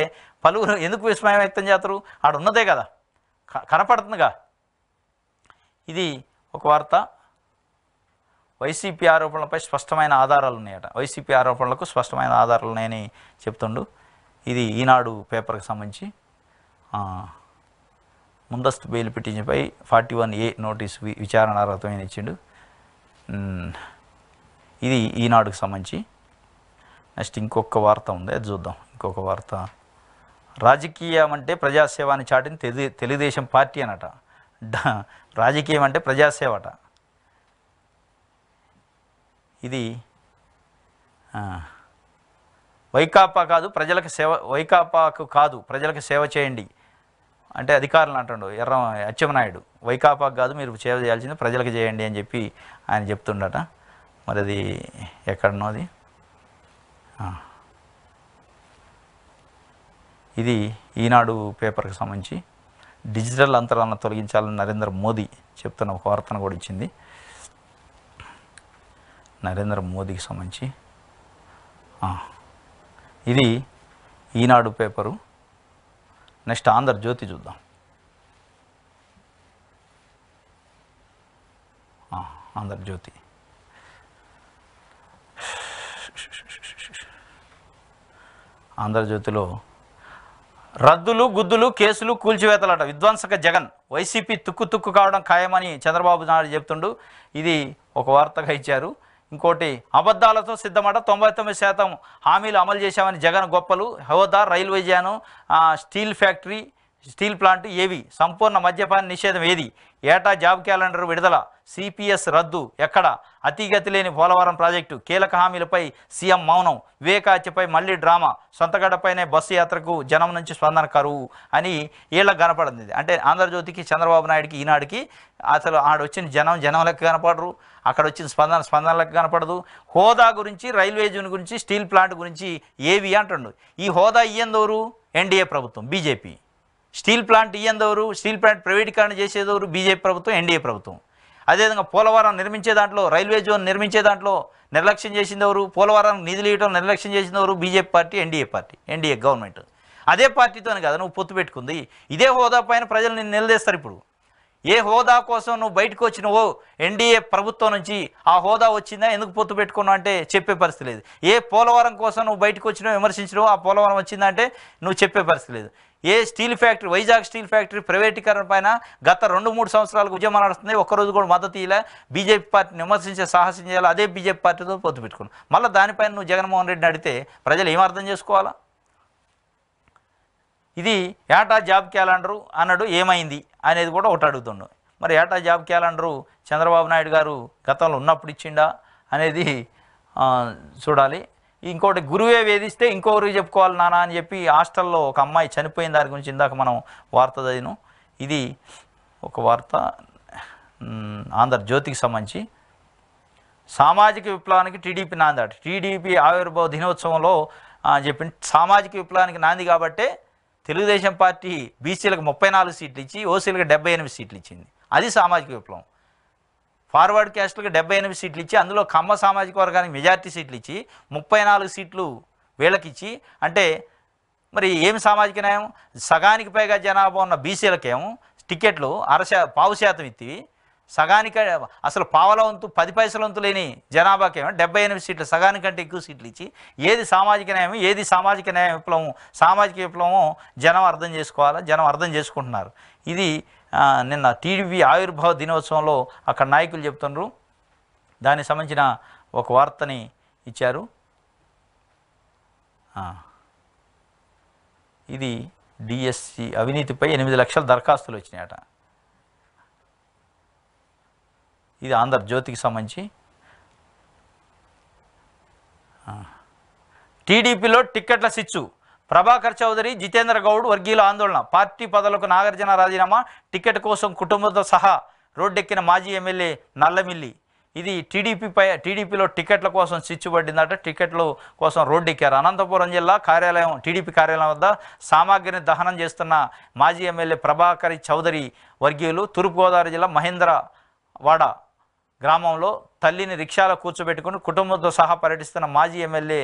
పలువురు ఎందుకు విస్మయం వ్యక్తం చేస్తారు ఆడ ఉన్నదే కదా కనపడుతుందిగా ఇది ఒక వార్త వైసీపీ ఆరోపణలపై స్పష్టమైన ఆధారాలు ఉన్నాయట వైసీపీ ఆరోపణలకు స్పష్టమైన ఆధారాలు ఉన్నాయని చెప్తుండు ఇది ఈనాడు పేపర్కి సంబంధించి ముందస్తు బెయిల్ పిటిషన్పై ఫార్టీ వన్ ఏ నోటీసు విచారణ అర్హతమైన ఇచ్చిండు ఇది ఈనాడుకు సంబంధించి నెక్స్ట్ ఇంకొక వార్త ఉంది అది చూద్దాం ఇంకొక వార్త రాజకీయం అంటే అని చాటిన తెలు తెలుగుదేశం పార్టీ అనట రాజకీయం అంటే ప్రజాసేవ అట ఇది వైకాపా కాదు ప్రజలకు సేవ వైకాపాకు కాదు ప్రజలకు సేవ చేయండి అంటే అధికారులు అంటుండు ఎర్ర అచ్చెమనాయుడు వైకాపాకు కాదు మీరు సేవ చేయాల్సింది ప్రజలకు చేయండి అని చెప్పి ఆయన చెప్తుండట మరి అది ఎక్కడనో అది ఇది ఈనాడు పేపర్కి సంబంధించి డిజిటల్ అంతరాలను తొలగించాలని నరేంద్ర మోదీ చెప్తున్న ఒక వార్తను కూడా ఇచ్చింది నరేంద్ర మోదీకి సంబంధించి ఇది ఈనాడు పేపరు నెక్స్ట్ ఆంధ్రజ్యోతి చూద్దాం ఆంధ్రజ్యోతి ఆంధ్రజ్యోతిలో రద్దులు గుద్దులు కేసులు కూల్చివేతలట విధ్వంసక జగన్ వైసీపీ తుక్కు తుక్కు కావడం ఖాయమని చంద్రబాబు నాయుడు చెప్తుండు ఇది ఒక వార్తగా ఇచ్చారు ఇంకోటి అబద్ధాలతో సిద్ధమాట తొంభై తొమ్మిది శాతం హామీలు అమలు చేశామని జగన్ గొప్పలు హోదా railway zone steel factory steel plant ఏవి సంపూర్ణ మద్యపాన నిషేధం ఏది ఏటా జాబ్ క్యాలెండర్ విడుదల సిపిఎస్ రద్దు ఎక్కడ అతిగతి లేని పోలవరం ప్రాజెక్టు కీలక హామీలపై సీఎం మౌనం వివేకాచపై మళ్లీ డ్రామా సొంతగడపైనే బస్సు యాత్రకు జనం నుంచి స్పందన కరువు అని వీళ్ళకి కనపడింది అంటే ఆంధ్రజ్యోతికి చంద్రబాబు నాయుడికి ఈనాడికి అసలు ఆడ వచ్చిన జనం జనంలకు కనపడరు అక్కడ వచ్చిన స్పందన స్పందనలకు కనపడదు హోదా గురించి రైల్వే జోన్ గురించి స్టీల్ ప్లాంట్ గురించి ఏవి అంటుండు ఈ హోదా ఇయ్యందోరు ఎన్డీఏ ప్రభుత్వం బీజేపీ స్టీల్ ప్లాంట్ ఇయ్యందోరు స్టీల్ ప్లాంట్ ప్రైవేటీకరణ చేసేదోరు బీజేపీ ప్రభుత్వం ఎన్డీఏ ప్రభుత్వం అదేవిధంగా పోలవరం నిర్మించే దాంట్లో రైల్వే జోన్ నిర్మించే దాంట్లో నిర్లక్ష్యం చేసింది ఎవరు పోలవరం నిధులు ఇవ్వడం నిర్లక్ష్యం చేసింది ఎవరు BJP party NDA party NDA government అదే పార్టీతోనే కదా నువ్వు పొత్తు పెట్టుకుంది ఇదే హోదా పైన ప్రజలు నిన్ను నిలదీస్తారు ఇప్పుడు ఏ హోదా కోసం నువ్వు బయటకు వచ్చినవో ఎన్డీఏ ప్రభుత్వం నుంచి ఆ హోదా వచ్చిందా ఎందుకు పొత్తు పెట్టుకున్నావు అంటే చెప్పే పరిస్థితి లేదు ఏ పోలవరం కోసం నువ్వు బయటకు వచ్చినావు విమర్శించినవో ఆ పోలవరం వచ్చిందంటే నువ్వు చెప్పే పరిస్థితి లేదు ఏ steel factory Vizag steel factory ప్రైవేటీకరణ పైన గత రెండు మూడు సంవత్సరాలకు ఉద్యమం నడుస్తుంది ఒక్కరోజు కూడా మద్దతు ఇలా బీజేపీ పార్టీని విమర్శించే సాహసం చేయాలి అదే బీజేపీ పార్టీతో పొత్తు పెట్టుకుని మళ్ళీ దానిపైన నువ్వు జగన్మోహన్ రెడ్డిని అడిగితే ప్రజలు ఏమర్థం చేసుకోవాలా ఇది ఏటా జాబ్ క్యాలెండరు అన్నాడు ఏమైంది అనేది కూడా ఒకటి అడుగుతుండు మరి ఏటా జాబ్ క్యాలెండరు చంద్రబాబు నాయుడు గారు గతంలో ఉన్నప్పుడు ఇచ్చిండా అనేది చూడాలి ఇంకోటి గురువే వేధిస్తే ఇంకొకరికి చెప్పుకోవాలి నాన్న అని చెప్పి హాస్టల్లో ఒక అమ్మాయి చనిపోయిన దాని గురించి ఇందాక మనం వార్త చదివినాం ఇది ఒక వార్త ఆంధ్రజ్యోతికి సంబంధించి సామాజిక విప్లవానికి టీడీపీ నాంది అట టీడీపీ ఆవిర్భావ దినోత్సవంలో చెప్పిన సామాజిక విప్లవానికి నాంది కాబట్టే తెలుగుదేశం పార్టీ బీసీలకు ముప్పై నాలుగు సీట్లు ఇచ్చి ఓసీలకు డెబ్బై ఎనిమిది సీట్లు ఇచ్చింది అది సామాజిక విప్లవం ఫార్వర్డ్ క్యాస్ట్లకు డెబ్బై ఎనిమిది సీట్లు ఇచ్చి అందులో కమ్మ సామాజిక వర్గానికి మెజార్టీ సీట్లు ఇచ్చి ముప్పై నాలుగు సీట్లు వీళ్ళకిచ్చి అంటే మరి ఏమి సామాజిక న్యాయం సగానికి పైగా జనాభా ఉన్న బీసీలకేమో టికెట్లు అరశా పావు శాతం ఇత్తివి సగానిక అసలు పావుల వంతు పది పైసల వంతు లేని జనాభాకేమో డెబ్బై ఎనిమిది సీట్లు సగానికంటే ఎక్కువ సీట్లు ఇచ్చి ఏది సామాజిక న్యాయం ఏది సామాజిక న్యాయ విప్లవం సామాజిక విప్లవం జనం అర్థం చేసుకోవాలా జనం అర్థం చేసుకుంటున్నారు ఇది నిన్న టీడీపీ ఆవిర్భావ దినోత్సవంలో అక్కడ నాయకులు చెప్తున్నారు దానికి సంబంధించిన ఒక వార్తని ఇచ్చారు ఇది డిఎస్సి అవినీతిపై ఎనిమిది లక్షల దరఖాస్తులు వచ్చినాయట ఇది ఆంధ్రజ్యోతికి సంబంధించి టీడీపీలో టిక్కెట్ల సిచ్చు ప్రభాకర్ చౌదరి జితేంద్ర గౌడ్ వర్గీయుల ఆందోళన పార్టీ పదవులకు నాగార్జున రాజీనామా టికెట్ కోసం కుటుంబంతో సహా రోడ్డెక్కిన మాజీ ఎమ్మెల్యే నల్లమిల్లి ఇది టీడీపీపై టీడీపీలో టికెట్ల కోసం చిచ్చుబడిందట టికెట్లు కోసం రోడ్డెక్కారు అనంతపురం జిల్లా కార్యాలయం టీడీపీ కార్యాలయం వద్ద సామాగ్రిని దహనం చేస్తున్న మాజీ ఎమ్మెల్యే ప్రభాకరి చౌదరి వర్గీయులు తూర్పుగోదావరి జిల్లా మహేంద్రవాడ గ్రామంలో తల్లిని రిక్షాలో కూర్చోబెట్టుకుని కుటుంబంతో సహా పర్యటిస్తున్న మాజీ ఎమ్మెల్యే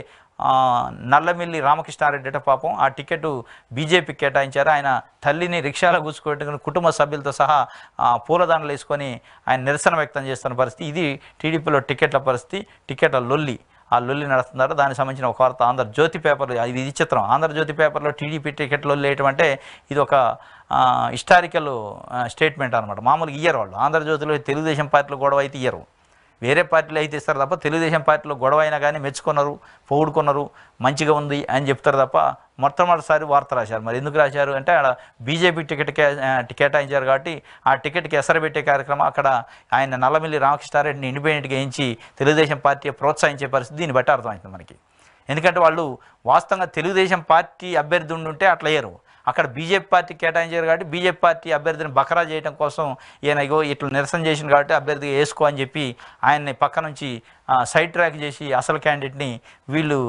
నల్లమిల్లి రామకృష్ణారెడ్డి పాపం ఆ టికెట్ బీజేపీకి కేటాయించారు ఆయన తల్లిని రిక్షాలో కూర్చోబెట్టుకుని కుటుంబ సభ్యులతో సహా పూలదండలు వేసుకొని ఆయన నిరసన వ్యక్తం చేస్తున్న పరిస్థితి ఇది టీడీపీలో టికెట్ల పరిస్థితి టికెట్ల లొల్లి ఆ లొల్లి నడుస్తున్నారు దానికి సంబంధించిన ఒక వార్త ఆంధ్రజ్యోతి పేపర్ ఇది చిత్రం ఆంధ్రజ్యోతి పేపర్లో టీడీపీ టికెట్ లొల్లి వేయటం అంటే ఇది ఒక హిస్టారికల్ స్టేట్మెంట్ అనమాట మామూలుగా ఇయ్యరు వాళ్ళు ఆంధ్రజ్యోతిలో తెలుగుదేశం పార్టీలో గొడవ అయితే ఇయ్యరు వేరే పార్టీలు అయితే ఇస్తారు తప్ప తెలుగుదేశం పార్టీలో గొడవ అయినా కానీ మెచ్చుకున్నారు పొగుడుకున్నారు మంచిగా ఉంది అని చెప్తారు తప్ప మొట్టమొదటిసారి వార్త రాశారు మరి ఎందుకు రాశారు అంటే ఆడ బీజేపీ టికెట్ కేటాయించారు కాబట్టి ఆ టికెట్కి ఎసరబెట్టే కార్యక్రమం అక్కడ ఆయన నల్లమిల్లి రామకృష్ణారెడ్డిని ఇండిపెండెంట్గా ఎంచి తెలుగుదేశం పార్టీ ప్రోత్సహించే పరిస్థితి దీన్ని బట్టి అర్థమవుతుంది మనకి ఎందుకంటే వాళ్ళు వాస్తవంగా తెలుగుదేశం పార్టీ అభ్యర్థి ఉండుంటే అట్లా అయ్యారు అక్కడ బీజేపీ పార్టీ కేటాయించారు కాబట్టి బీజేపీ పార్టీ అభ్యర్థిని బకరా చేయడం కోసం ఈయన ఇగో ఇట్లా నిరసన చేసింది కాబట్టి అభ్యర్థిగా వేసుకో అని చెప్పి ఆయన్ని పక్క నుంచి సైడ్ ట్రాక్ చేసి అసలు క్యాండిడేట్ని వీళ్ళు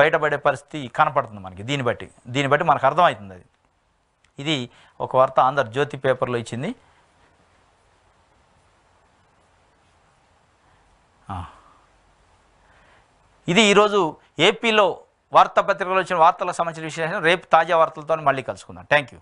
బయటపడే పరిస్థితి కనపడుతుంది మనకి దీన్ని బట్టి దీన్ని బట్టి మనకు అర్థమవుతుంది అది ఇది ఒక వార్త జ్యోతి పేపర్లో ఇచ్చింది ఇది ఈరోజు ఏపీలో వార్తాపత్రికలో వచ్చిన వార్తల సంబంధించిన విశేషం రేపు తాజా వార్తలతో మళ్ళీ కలుసుకుందాం థ్యాంక్ యూ